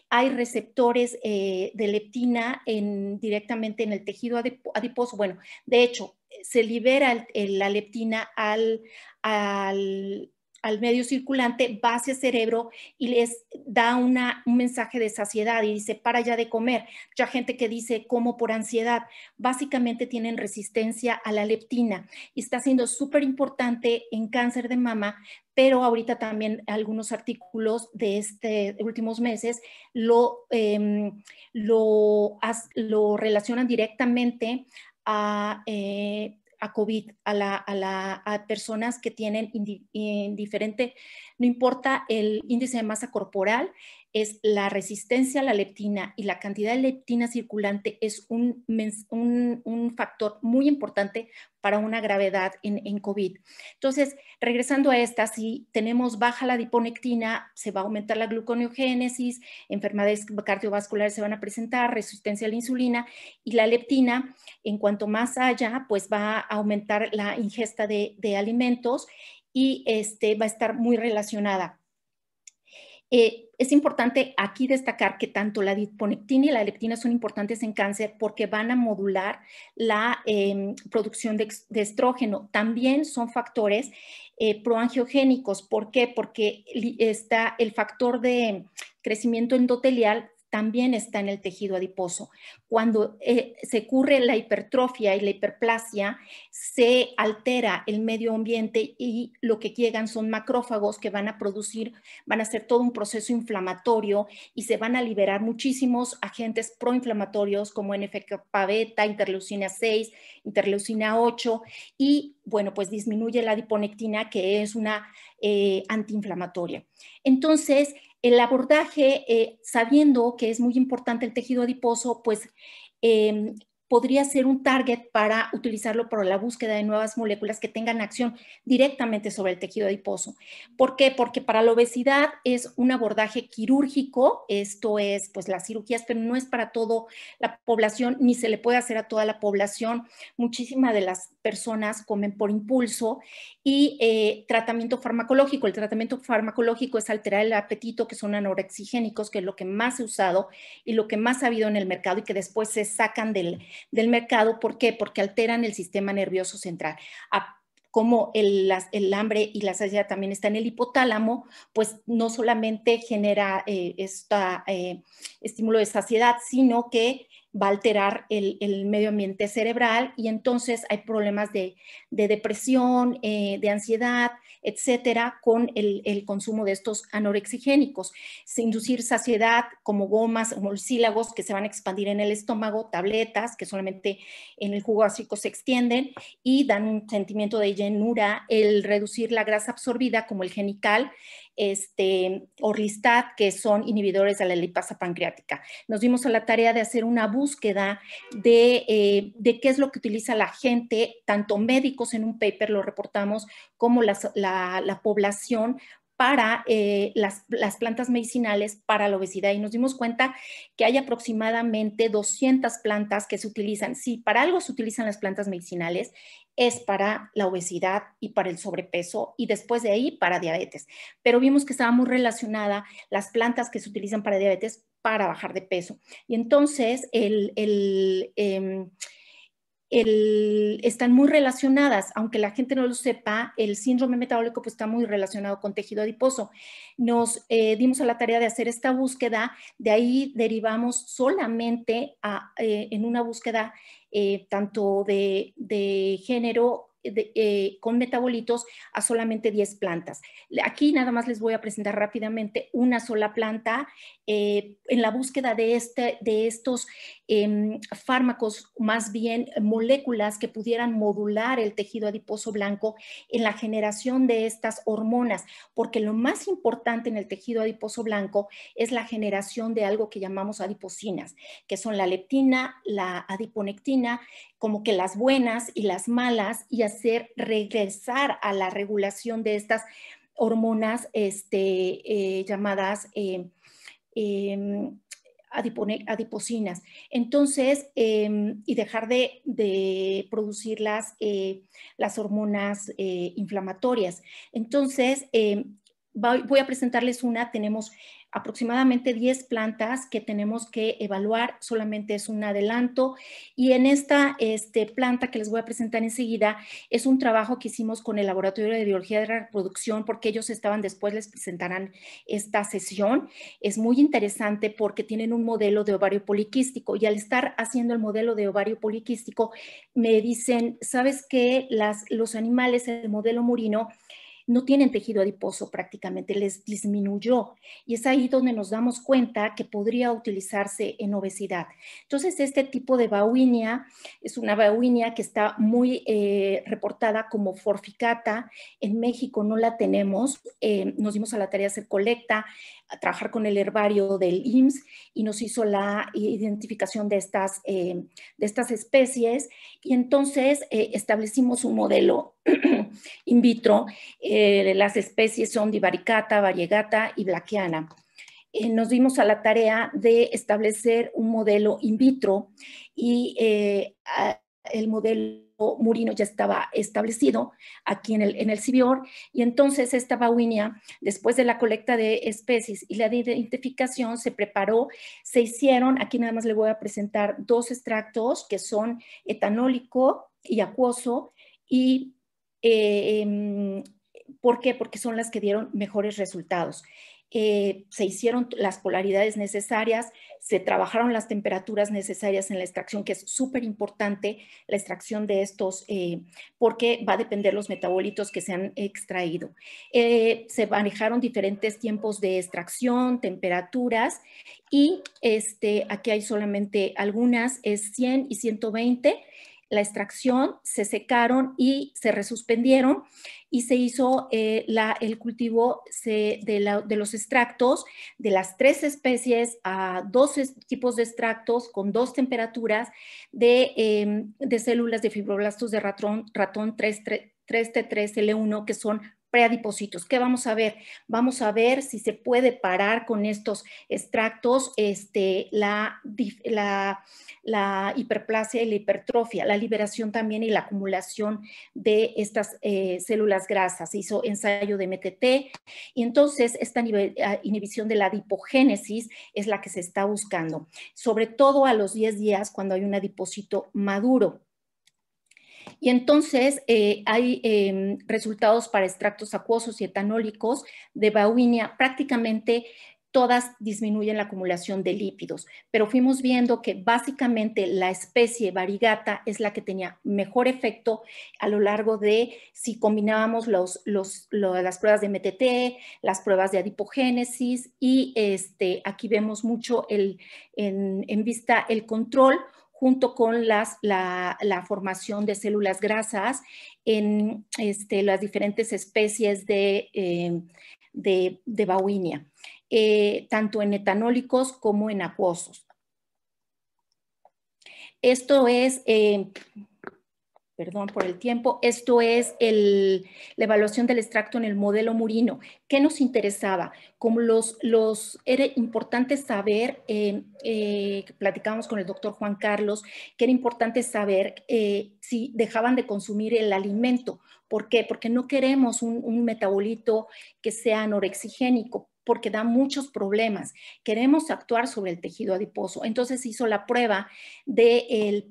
Hay receptores eh, de leptina directamente en el tejido adiposo. Bueno, de hecho, se libera la leptina al al medio circulante, va hacia el cerebro y les da una, un mensaje de saciedad y dice, para ya de comer. Ya gente que dice, como por ansiedad, básicamente tienen resistencia a la leptina. Y está siendo súper importante en cáncer de mama, pero ahorita también algunos artículos de este últimos meses lo, em, lo, lo relacionan directamente a... Eh, a COVID, a, la, a, personas que tienen indiferente, no importa el índice de masa corporal, es la resistencia a la leptina y la cantidad de leptina circulante es un, un, factor muy importante para una gravedad en, en, COVID. Entonces, regresando a esta, si tenemos baja la diponectina, se va a aumentar la gluconeogénesis, enfermedades cardiovasculares se van a presentar, resistencia a la insulina y la leptina, en cuanto más haya, pues va a aumentar la ingesta de, de alimentos y este, va a estar muy relacionada. Eh, es importante aquí destacar que tanto la diponectina y la leptina son importantes en cáncer porque van a modular la em, producción de, estrógeno. También son factores eh, proangiogénicos. ¿Por qué? Porque está el factor de crecimiento endotelial también está en el tejido adiposo. Cuando eh, se ocurre la hipertrofia y la hiperplasia, se altera el medio ambiente y lo que llegan son macrófagos que van a producir, van a ser todo un proceso inflamatorio y se van a liberar muchísimos agentes proinflamatorios como NFK beta, interleucina 6, interleucina 8 y bueno, pues disminuye la adiponectina que es una eh, antiinflamatoria. Entonces, el abordaje, eh, sabiendo que es muy importante el tejido adiposo, pues em, podría ser un target para utilizarlo para la búsqueda de nuevas moléculas que tengan acción directamente sobre el tejido adiposo. ¿Por qué? Porque para la obesidad es un abordaje quirúrgico, esto es pues las cirugías, pero no es para toda la población ni se le puede hacer a toda la población. Muchísimas de las personas comen por impulso y eh, tratamiento farmacológico. El tratamiento farmacológico es alterar el apetito, que son anorexigénicos, que es lo que más he usado y lo que más ha habido en el mercado y que después se sacan del, del mercado. ¿Por qué? Porque alteran el sistema nervioso central. A, como el, el, hambre y la saciedad también están en el hipotálamo, pues no solamente genera este estímulo de saciedad, sino que va a alterar el, medio ambiente cerebral y entonces hay problemas de, de depresión, eh, de ansiedad, etcétera, con el, consumo de estos anorexigénicos. inducir saciedad como gomas, morcílagos que se van a expandir en el estómago, tabletas que solamente en el jugo ácido se extienden y dan un sentimiento de llenura. El reducir la grasa absorbida como el genical este, Orlistat, que son inhibidores de la lipasa pancreática. Nos dimos a la tarea de hacer una búsqueda de, eh, qué es lo que utiliza la gente, tanto médicos en un paper lo reportamos, como la, la población para eh, las, plantas medicinales para la obesidad y nos dimos cuenta que hay aproximadamente 200 plantas que se utilizan. Si para algo se utilizan las plantas medicinales, es para la obesidad y para el sobrepeso y después de ahí para diabetes. Pero vimos que estaba muy relacionada las plantas que se utilizan para diabetes para bajar de peso. Y entonces el... Em, están muy relacionadas, aunque la gente no lo sepa, el síndrome metabólico pues, está muy relacionado con tejido adiposo. Nos eh, dimos a la tarea de hacer esta búsqueda, de ahí derivamos solamente eh, en una búsqueda eh, tanto de género eh, con metabolitos a solamente 10 plantas. Aquí nada más les voy a presentar rápidamente una sola planta. Eh, en la búsqueda de, este, de estos em, fármacos, más bien moléculas que pudieran modular el tejido adiposo blanco en la generación de estas hormonas, porque lo más importante en el tejido adiposo blanco es la generación de algo que llamamos adipocinas, que son la leptina, la adiponectina, como que las buenas y las malas, y así hacer regresar a la regulación de estas hormonas este, eh, llamadas eh, em, adipocinas. Entonces, em, y dejar de, de producir las, eh, las hormonas eh, inflamatorias. Entonces, em, voy a presentarles una, tenemos aproximadamente 10 plantas que tenemos que evaluar, solamente es un adelanto. Y en esta este, planta que les voy a presentar enseguida es un trabajo que hicimos con el Laboratorio de Biología de la Reproducción, porque ellos estaban después, les presentarán esta sesión. Es muy interesante porque tienen un modelo de ovario poliquístico y al estar haciendo el modelo de ovario poliquístico, me dicen, ¿sabes qué? Las, los animales, el modelo murino, no tienen tejido adiposo prácticamente, les disminuyó. Y es ahí donde nos damos cuenta que podría utilizarse en obesidad. Entonces, este tipo de bauinia es una bauinia que está muy eh, reportada como forficata. En México no la tenemos. Eh, nos dimos a la tarea de hacer colecta, a trabajar con el herbario del IMSS y nos hizo la identificación de estas, eh, de estas especies. Y entonces establecimos un modelo in vitro, eh, las especies son divaricata, variegata y blaquiana. Eh, nos dimos a la tarea de establecer un modelo in vitro y eh, el modelo Murino ya estaba establecido aquí en el, en el y entonces esta bauinia, después de la colecta de especies y la identificación, se preparó, se hicieron, aquí nada más le voy a presentar dos extractos que son etanólico y acuoso y eh, em, ¿Por qué? Porque son las que dieron mejores resultados. Eh, se hicieron las polaridades necesarias, se trabajaron las temperaturas necesarias en la extracción, que es súper importante la extracción de estos, eh, porque va a depender los metabolitos que se han extraído. se manejaron diferentes tiempos de extracción, temperaturas, y este, aquí hay solamente algunas, es 100 y 120 la extracción, se secaron y se resuspendieron y se hizo eh, la, el cultivo de, los extractos de las tres especies a dos tipos de extractos con dos temperaturas de, em, células de fibroblastos de ratón, ratón 3T3L1 que son preadipositos. ¿Qué vamos a ver? Vamos a ver si se puede parar con estos extractos este, la, hiperplasia y la hipertrofia, la liberación también y la acumulación de estas eh, células grasas. Hizo ensayo de MTT y entonces esta ah, inhibición de la adipogénesis es la que se está buscando, sobre todo a los 10 días cuando hay un adipocito maduro. Y entonces eh, hay em, resultados para extractos acuosos y etanólicos de bauinia prácticamente todas disminuyen la acumulación de lípidos, pero fuimos viendo que básicamente la especie varigata es la que tenía mejor efecto a lo largo de si combinábamos las pruebas de MTT, las pruebas de adipogénesis y este, aquí vemos mucho en vista el control junto con las, la, formación de células grasas en este, las diferentes especies de, eh, de, de bauinia, eh, tanto en etanólicos como en acuosos. Esto es eh, perdón por el tiempo, esto es la evaluación del extracto en el modelo Murino. ¿Qué nos interesaba? Como los, los era importante saber, eh, eh, platicamos con el doctor Juan Carlos, que era importante saber eh, si dejaban de consumir el alimento. ¿Por qué? Porque no queremos un, un metabolito que sea anorexigénico, porque da muchos problemas. Queremos actuar sobre el tejido adiposo. Entonces hizo la prueba de,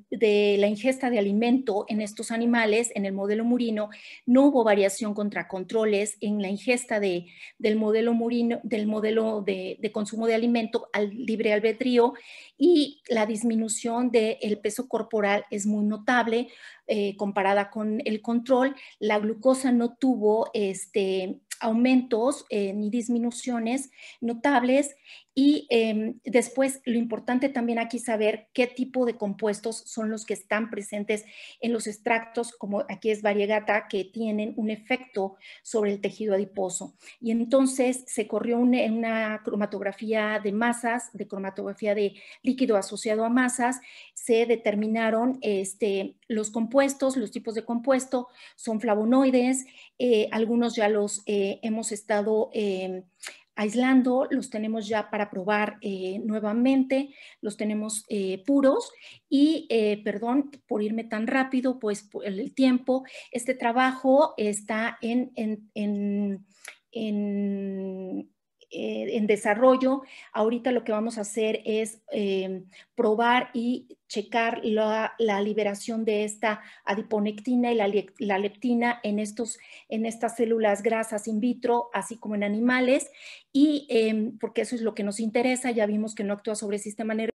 la ingesta de alimento en estos animales, en el modelo murino. No hubo variación contra controles en la ingesta de, del modelo murino, del modelo de, consumo de alimento al libre albedrío y la disminución del peso corporal es muy notable eh, comparada con el control. La glucosa no tuvo este, aumentos eh, ni disminuciones notables y em, después, lo importante también aquí saber qué tipo de compuestos son los que están presentes en los extractos, como aquí es variegata, que tienen un efecto sobre el tejido adiposo. Y entonces se corrió una, una cromatografía de masas, de cromatografía de líquido asociado a masas, se determinaron este, los compuestos, los tipos de compuesto, son flavonoides, eh, algunos ya los eh, hemos estado em, aislando, los tenemos ya para probar eh, nuevamente, los tenemos eh, puros y, eh, perdón por irme tan rápido, pues por el tiempo, este trabajo está en, en, en eh, en desarrollo. Ahorita lo que vamos a hacer es em, probar y checar la, liberación de esta adiponectina y la, leptina en, estos, en estas células grasas in vitro, así como en animales, y em, porque eso es lo que nos interesa. Ya vimos que no actúa sobre el sistema nervioso